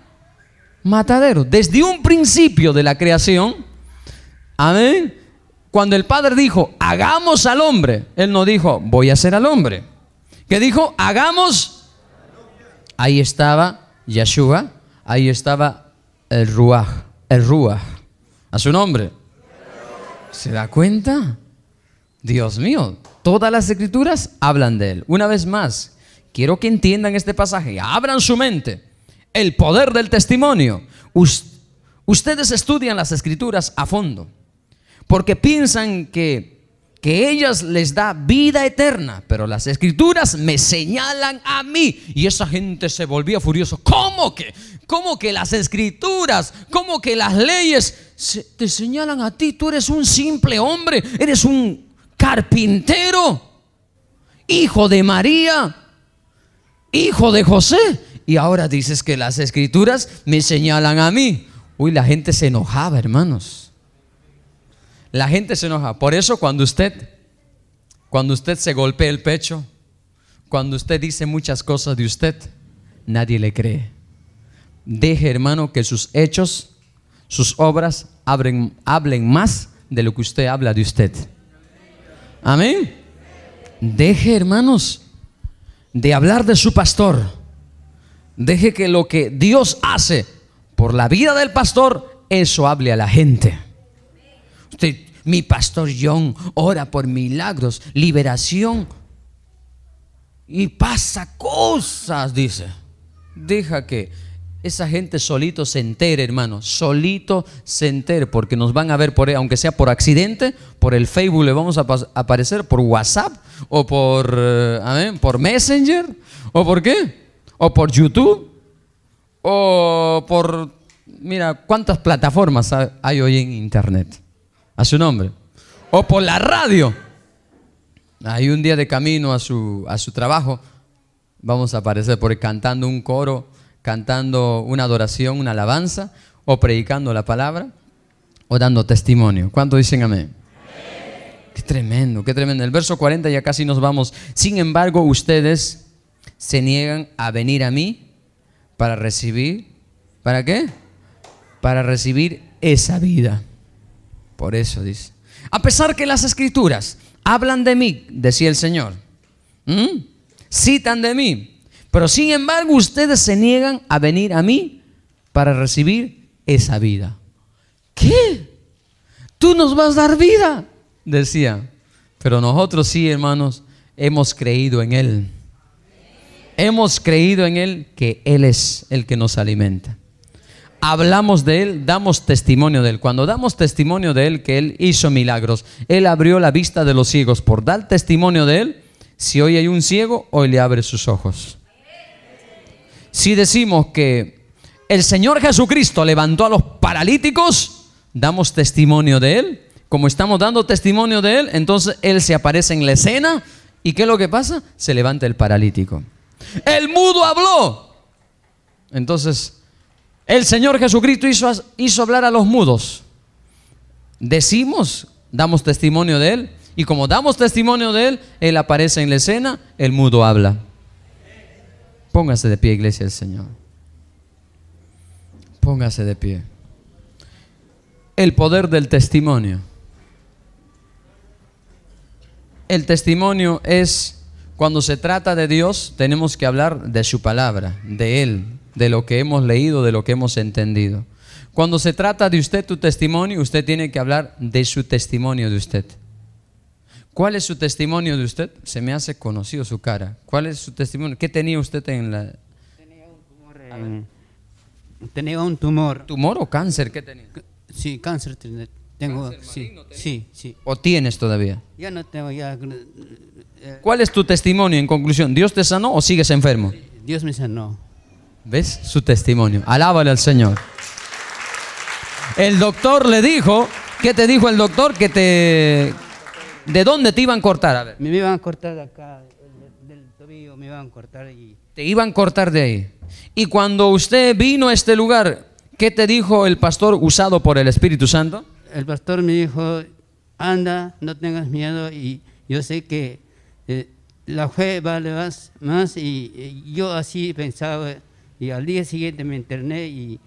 matadero. Desde un principio de la creación, amén, cuando el Padre dijo, hagamos al hombre, Él no dijo, voy a ser al hombre. Que dijo, hagamos. Ahí estaba Yeshua, ahí estaba el Ruach, el Ruach, a su nombre. ¿Se da cuenta? Dios mío, todas las escrituras hablan de Él. Una vez más, quiero que entiendan este pasaje, abran su mente, el poder del testimonio. Ustedes estudian las escrituras a fondo porque piensan que, ellas les da vida eterna, pero las escrituras me señalan a mí. Y esa gente se volvía furioso. ¿Cómo que? ¿Cómo que las escrituras? ¿Cómo que las leyes te señalan a ti? Tú eres un simple hombre, eres un carpintero, hijo de María, hijo de José. Y ahora dices que las escrituras me señalan a mí. Uy, la gente se enojaba, hermanos la gente se enoja. Por eso cuando usted, cuando usted se golpea el pecho, cuando usted dice muchas cosas de usted, nadie le cree. Deje, hermano, que sus hechos, sus obras hablen, hablen más de lo que usted habla de usted. Amén. Deje, hermanos, de hablar de su pastor. Deje que lo que Dios hace por la vida del pastor, eso hable a la gente mi pastor John ora por milagros, liberación. Y pasa cosas, dice. Deja que esa gente solito se entere, hermano. Solito se entere, porque nos van a ver por, aunque sea por accidente, por el Facebook le vamos a aparecer, por WhatsApp, o por, eh, por Messenger, o por qué, o por YouTube, o por, mira, cuántas plataformas hay hoy en Internet a su nombre. O por la radio. hay un día de camino a su, a su trabajo, vamos a aparecer por cantando un coro, cantando una adoración, una alabanza, o predicando la palabra, o dando testimonio. ¿Cuánto dicen amén? Qué tremendo, qué tremendo. El verso 40 ya casi nos vamos. Sin embargo, ustedes se niegan a venir a mí para recibir, ¿para qué? Para recibir esa vida. Por eso dice. A pesar que las escrituras hablan de mí, decía el Señor, mm, citan de mí, pero sin embargo ustedes se niegan a venir a mí para recibir esa vida. ¿Qué? Tú nos vas a dar vida, decía. Pero nosotros sí, hermanos, hemos creído en Él. Hemos creído en Él que Él es el que nos alimenta hablamos de Él, damos testimonio de Él. Cuando damos testimonio de Él, que Él hizo milagros, Él abrió la vista de los ciegos. Por dar testimonio de Él, si hoy hay un ciego, hoy le abre sus ojos. Si decimos que el Señor Jesucristo levantó a los paralíticos, damos testimonio de Él. Como estamos dando testimonio de Él, entonces Él se aparece en la escena y ¿qué es lo que pasa? Se levanta el paralítico. El mudo habló. Entonces el Señor Jesucristo hizo, hablar a los mudos. Decimos, damos testimonio de Él. Y como damos testimonio de Él, Él aparece en la escena, el mudo habla. Póngase de pie, iglesia del Señor. Póngase de pie. El poder del testimonio. El testimonio es, cuando se trata de Dios, tenemos que hablar de su palabra, de Él, de lo que hemos leído, de lo que hemos entendido. Cuando se trata de usted, tu testimonio, usted tiene que hablar de su testimonio de usted. ¿Cuál es su testimonio de usted? Se me hace conocido su cara. ¿Cuál es su testimonio? ¿Qué tenía usted en la...? Tenía un tumor. tenía tumor. o cáncer? ¿Qué tenía? Sí, cáncer tengo. sí, sí, ¿O tienes todavía? Ya no tengo, ya... Eh, ¿Cuál es tu testimonio en conclusión? ¿Dios te sanó o sigues enfermo? Dios me sanó. ¿Ves? Su testimonio. Alábale al Señor. El doctor le dijo, ¿qué te dijo el doctor? Que te... ¿De dónde te iban a cortar? A ver. Me iban a cortar de acá, del tobillo, me iban a cortar allí Te iban a cortar de ahí. Y cuando usted vino a este lugar, ¿qué te dijo el pastor usado por el Espíritu Santo? El pastor me dijo, anda, no tengas miedo y yo sé que eh, la fe vale más, y yo así pensaba y al día siguiente me interné y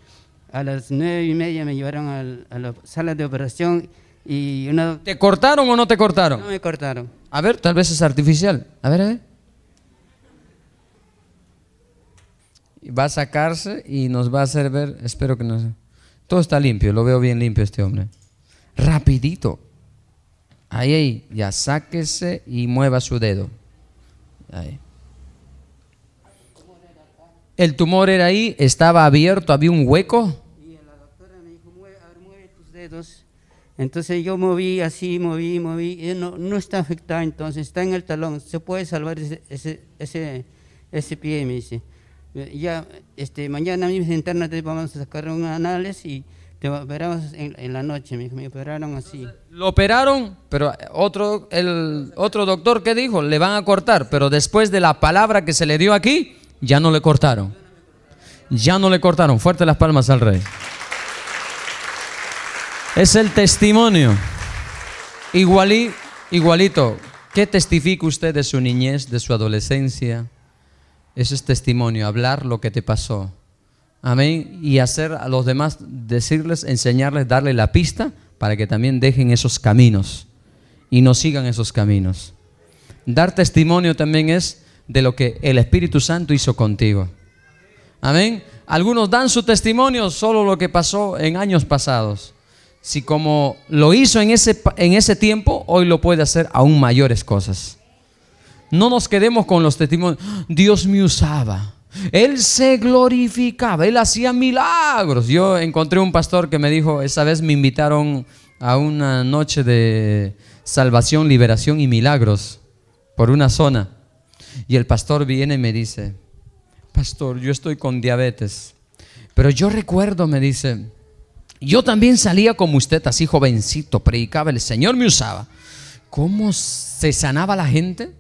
a las nueve y media me llevaron a la sala de operación y una... ¿Te cortaron o no te cortaron? No me cortaron. A ver, tal vez es artificial. A ver, a ver. Va a sacarse y nos va a hacer ver, espero que no sea... Todo está limpio, lo veo bien limpio este hombre. Rapidito. Ahí, ahí, ya sáquese y mueva su dedo. Ahí. El tumor era ahí, estaba abierto, había un hueco. Y la doctora me dijo, mueve, tus dedos. Entonces yo moví así, moví, moví. no, no está afectado entonces, está en el talón. Se puede salvar ese, ese, ese, pie, me dice. Ya, este, mañana mismo interna te vamos a sacar un análisis y te operamos en, la noche. Me, dijo, me operaron así. lo operaron, pero otro, el, otro doctor ¿qué dijo, le van a cortar. Pero después de la palabra que se le dio aquí ya no le cortaron. Ya no le cortaron. Fuerte las palmas al rey. Es el testimonio. igualito. ¿Qué testifica usted de su niñez, de su adolescencia? Ese es testimonio, hablar lo que te pasó. Amén. Y hacer a los demás, decirles, enseñarles, darle la pista para que también dejen esos caminos y no sigan esos caminos. Dar testimonio también es de lo que el Espíritu Santo hizo contigo. Amén. Algunos dan su testimonio solo lo que pasó en años pasados. Si como lo hizo en ese, en ese tiempo, hoy lo puede hacer aún mayores cosas. No nos quedemos con los testimonios. Dios me usaba. Él se glorificaba, él hacía milagros. Yo encontré un pastor que me dijo, esa vez me invitaron a una noche de salvación, liberación y milagros por una zona. Y el pastor viene y me dice, pastor, yo estoy con diabetes. Pero yo recuerdo, me dice, yo también salía como usted, así jovencito, predicaba, el Señor me usaba. ¿Cómo se sanaba la gente?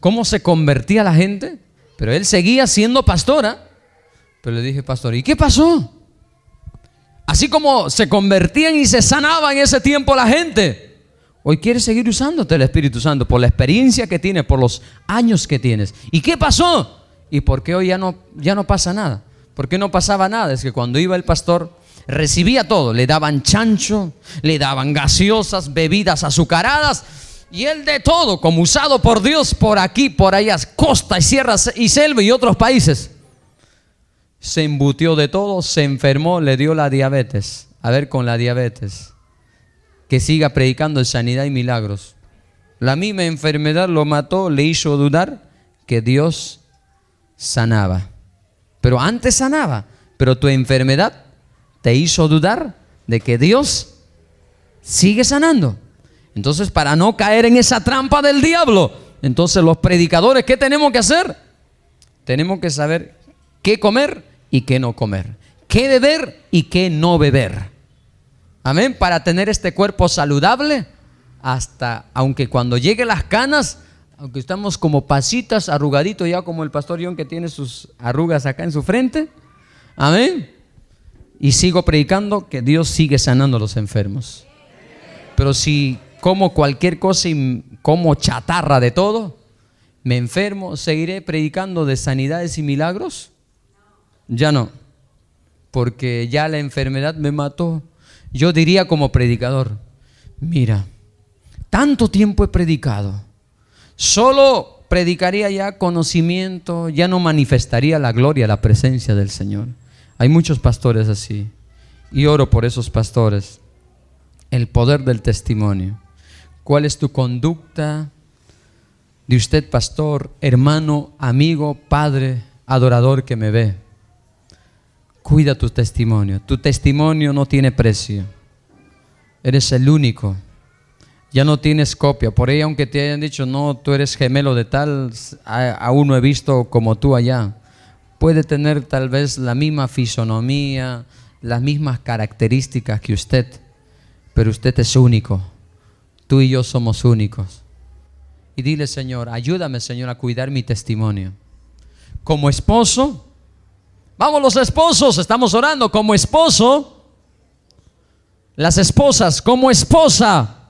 ¿Cómo se convertía la gente? Pero él seguía siendo pastora. Pero le dije, pastor, ¿y qué pasó? Así como se convertían y se sanaba en ese tiempo la gente, Hoy quieres seguir usándote el Espíritu Santo por la experiencia que tienes, por los años que tienes. ¿Y qué pasó? ¿Y por qué hoy ya no, ya no pasa nada? ¿Por qué no pasaba nada? Es que cuando iba el pastor recibía todo. Le daban chancho, le daban gaseosas, bebidas azucaradas y él de todo, como usado por Dios por aquí, por allá, costa y sierra y selva y otros países. Se embutió de todo, se enfermó, le dio la diabetes. A ver con la diabetes que siga predicando sanidad y milagros. La misma enfermedad lo mató, le hizo dudar que Dios sanaba. Pero antes sanaba, pero tu enfermedad te hizo dudar de que Dios sigue sanando. Entonces, para no caer en esa trampa del diablo, entonces los predicadores, ¿qué tenemos que hacer? Tenemos que saber qué comer y qué no comer, qué beber y qué no beber. Amén. Para tener este cuerpo saludable, hasta aunque cuando lleguen las canas, aunque estamos como pasitas, arrugaditos, ya como el pastor John que tiene sus arrugas acá en su frente. Amén. Y sigo predicando que Dios sigue sanando a los enfermos. Pero si como cualquier cosa y como chatarra de todo, me enfermo, seguiré predicando de sanidades y milagros. Ya no, porque ya la enfermedad me mató yo diría como predicador, mira, tanto tiempo he predicado, solo predicaría ya conocimiento, ya no manifestaría la gloria, la presencia del Señor. Hay muchos pastores así y oro por esos pastores. El poder del testimonio. ¿Cuál es tu conducta de usted, pastor, hermano, amigo, padre, adorador que me ve? Cuida tu testimonio. Tu testimonio no tiene precio. Eres el único. Ya no tienes copia. Por ahí, aunque te hayan dicho, no, tú eres gemelo de tal, aún no he visto como tú allá. Puede tener tal vez la misma fisonomía, las mismas características que usted, pero usted es único. Tú y yo somos únicos. Y dile, Señor, ayúdame, Señor, a cuidar mi testimonio. Como esposo, Vamos los esposos, estamos orando como esposo. Las esposas, como esposa.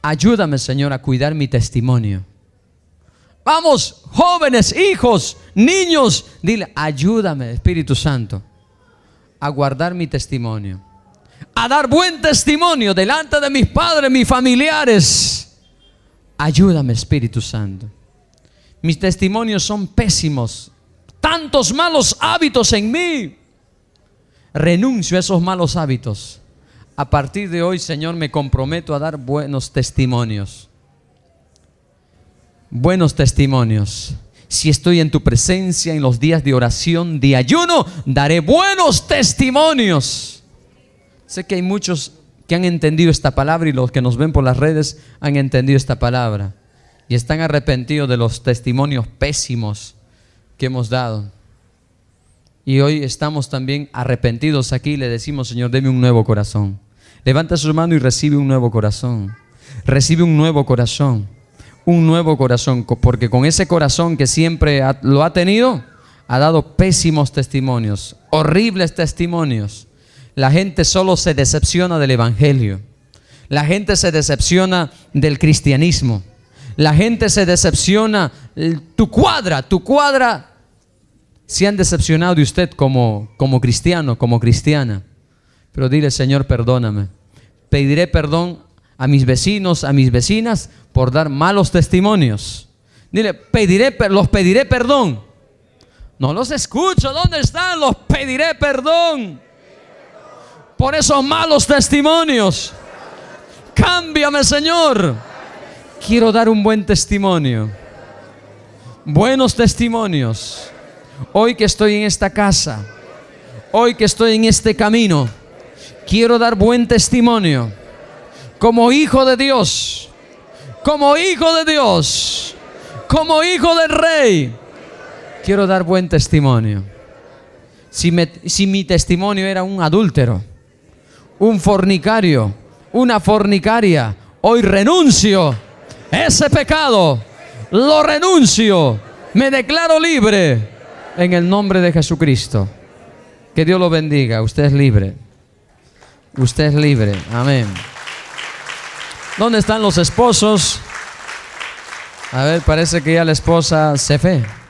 Ayúdame, Señor, a cuidar mi testimonio. Vamos, jóvenes, hijos, niños, dile, ayúdame, Espíritu Santo, a guardar mi testimonio. A dar buen testimonio delante de mis padres, mis familiares. Ayúdame, Espíritu Santo. Mis testimonios son pésimos tantos malos hábitos en mí. Renuncio a esos malos hábitos. A partir de hoy, Señor, me comprometo a dar buenos testimonios. Buenos testimonios. Si estoy en tu presencia en los días de oración, de ayuno, daré buenos testimonios. Sé que hay muchos que han entendido esta palabra y los que nos ven por las redes han entendido esta palabra y están arrepentidos de los testimonios pésimos que hemos dado. Y hoy estamos también arrepentidos aquí le decimos, Señor, déme un nuevo corazón. Levanta su mano y recibe un nuevo corazón. Recibe un nuevo corazón. Un nuevo corazón. Porque con ese corazón que siempre lo ha tenido, ha dado pésimos testimonios, horribles testimonios. La gente solo se decepciona del Evangelio. La gente se decepciona del cristianismo. La gente se decepciona. Tu cuadra, tu cuadra se han decepcionado de usted como, como cristiano, como cristiana. Pero dile, Señor, perdóname. Pediré perdón a mis vecinos, a mis vecinas, por dar malos testimonios. Dile, pediré, los pediré perdón. No los escucho, ¿dónde están? Los pediré perdón. Por esos malos testimonios. Cámbiame, Señor. Quiero dar un buen testimonio. Buenos testimonios. Hoy que estoy en esta casa, hoy que estoy en este camino, quiero dar buen testimonio. Como hijo de Dios, como hijo de Dios, como hijo del rey, quiero dar buen testimonio. Si, mi testimonio era un adúltero, un fornicario, una fornicaria, hoy renuncio ese pecado lo renuncio. Me declaro libre en el nombre de Jesucristo. Que Dios lo bendiga. Usted es libre. Usted es libre. Amén. ¿Dónde están los esposos? A ver, parece que ya la esposa se fue.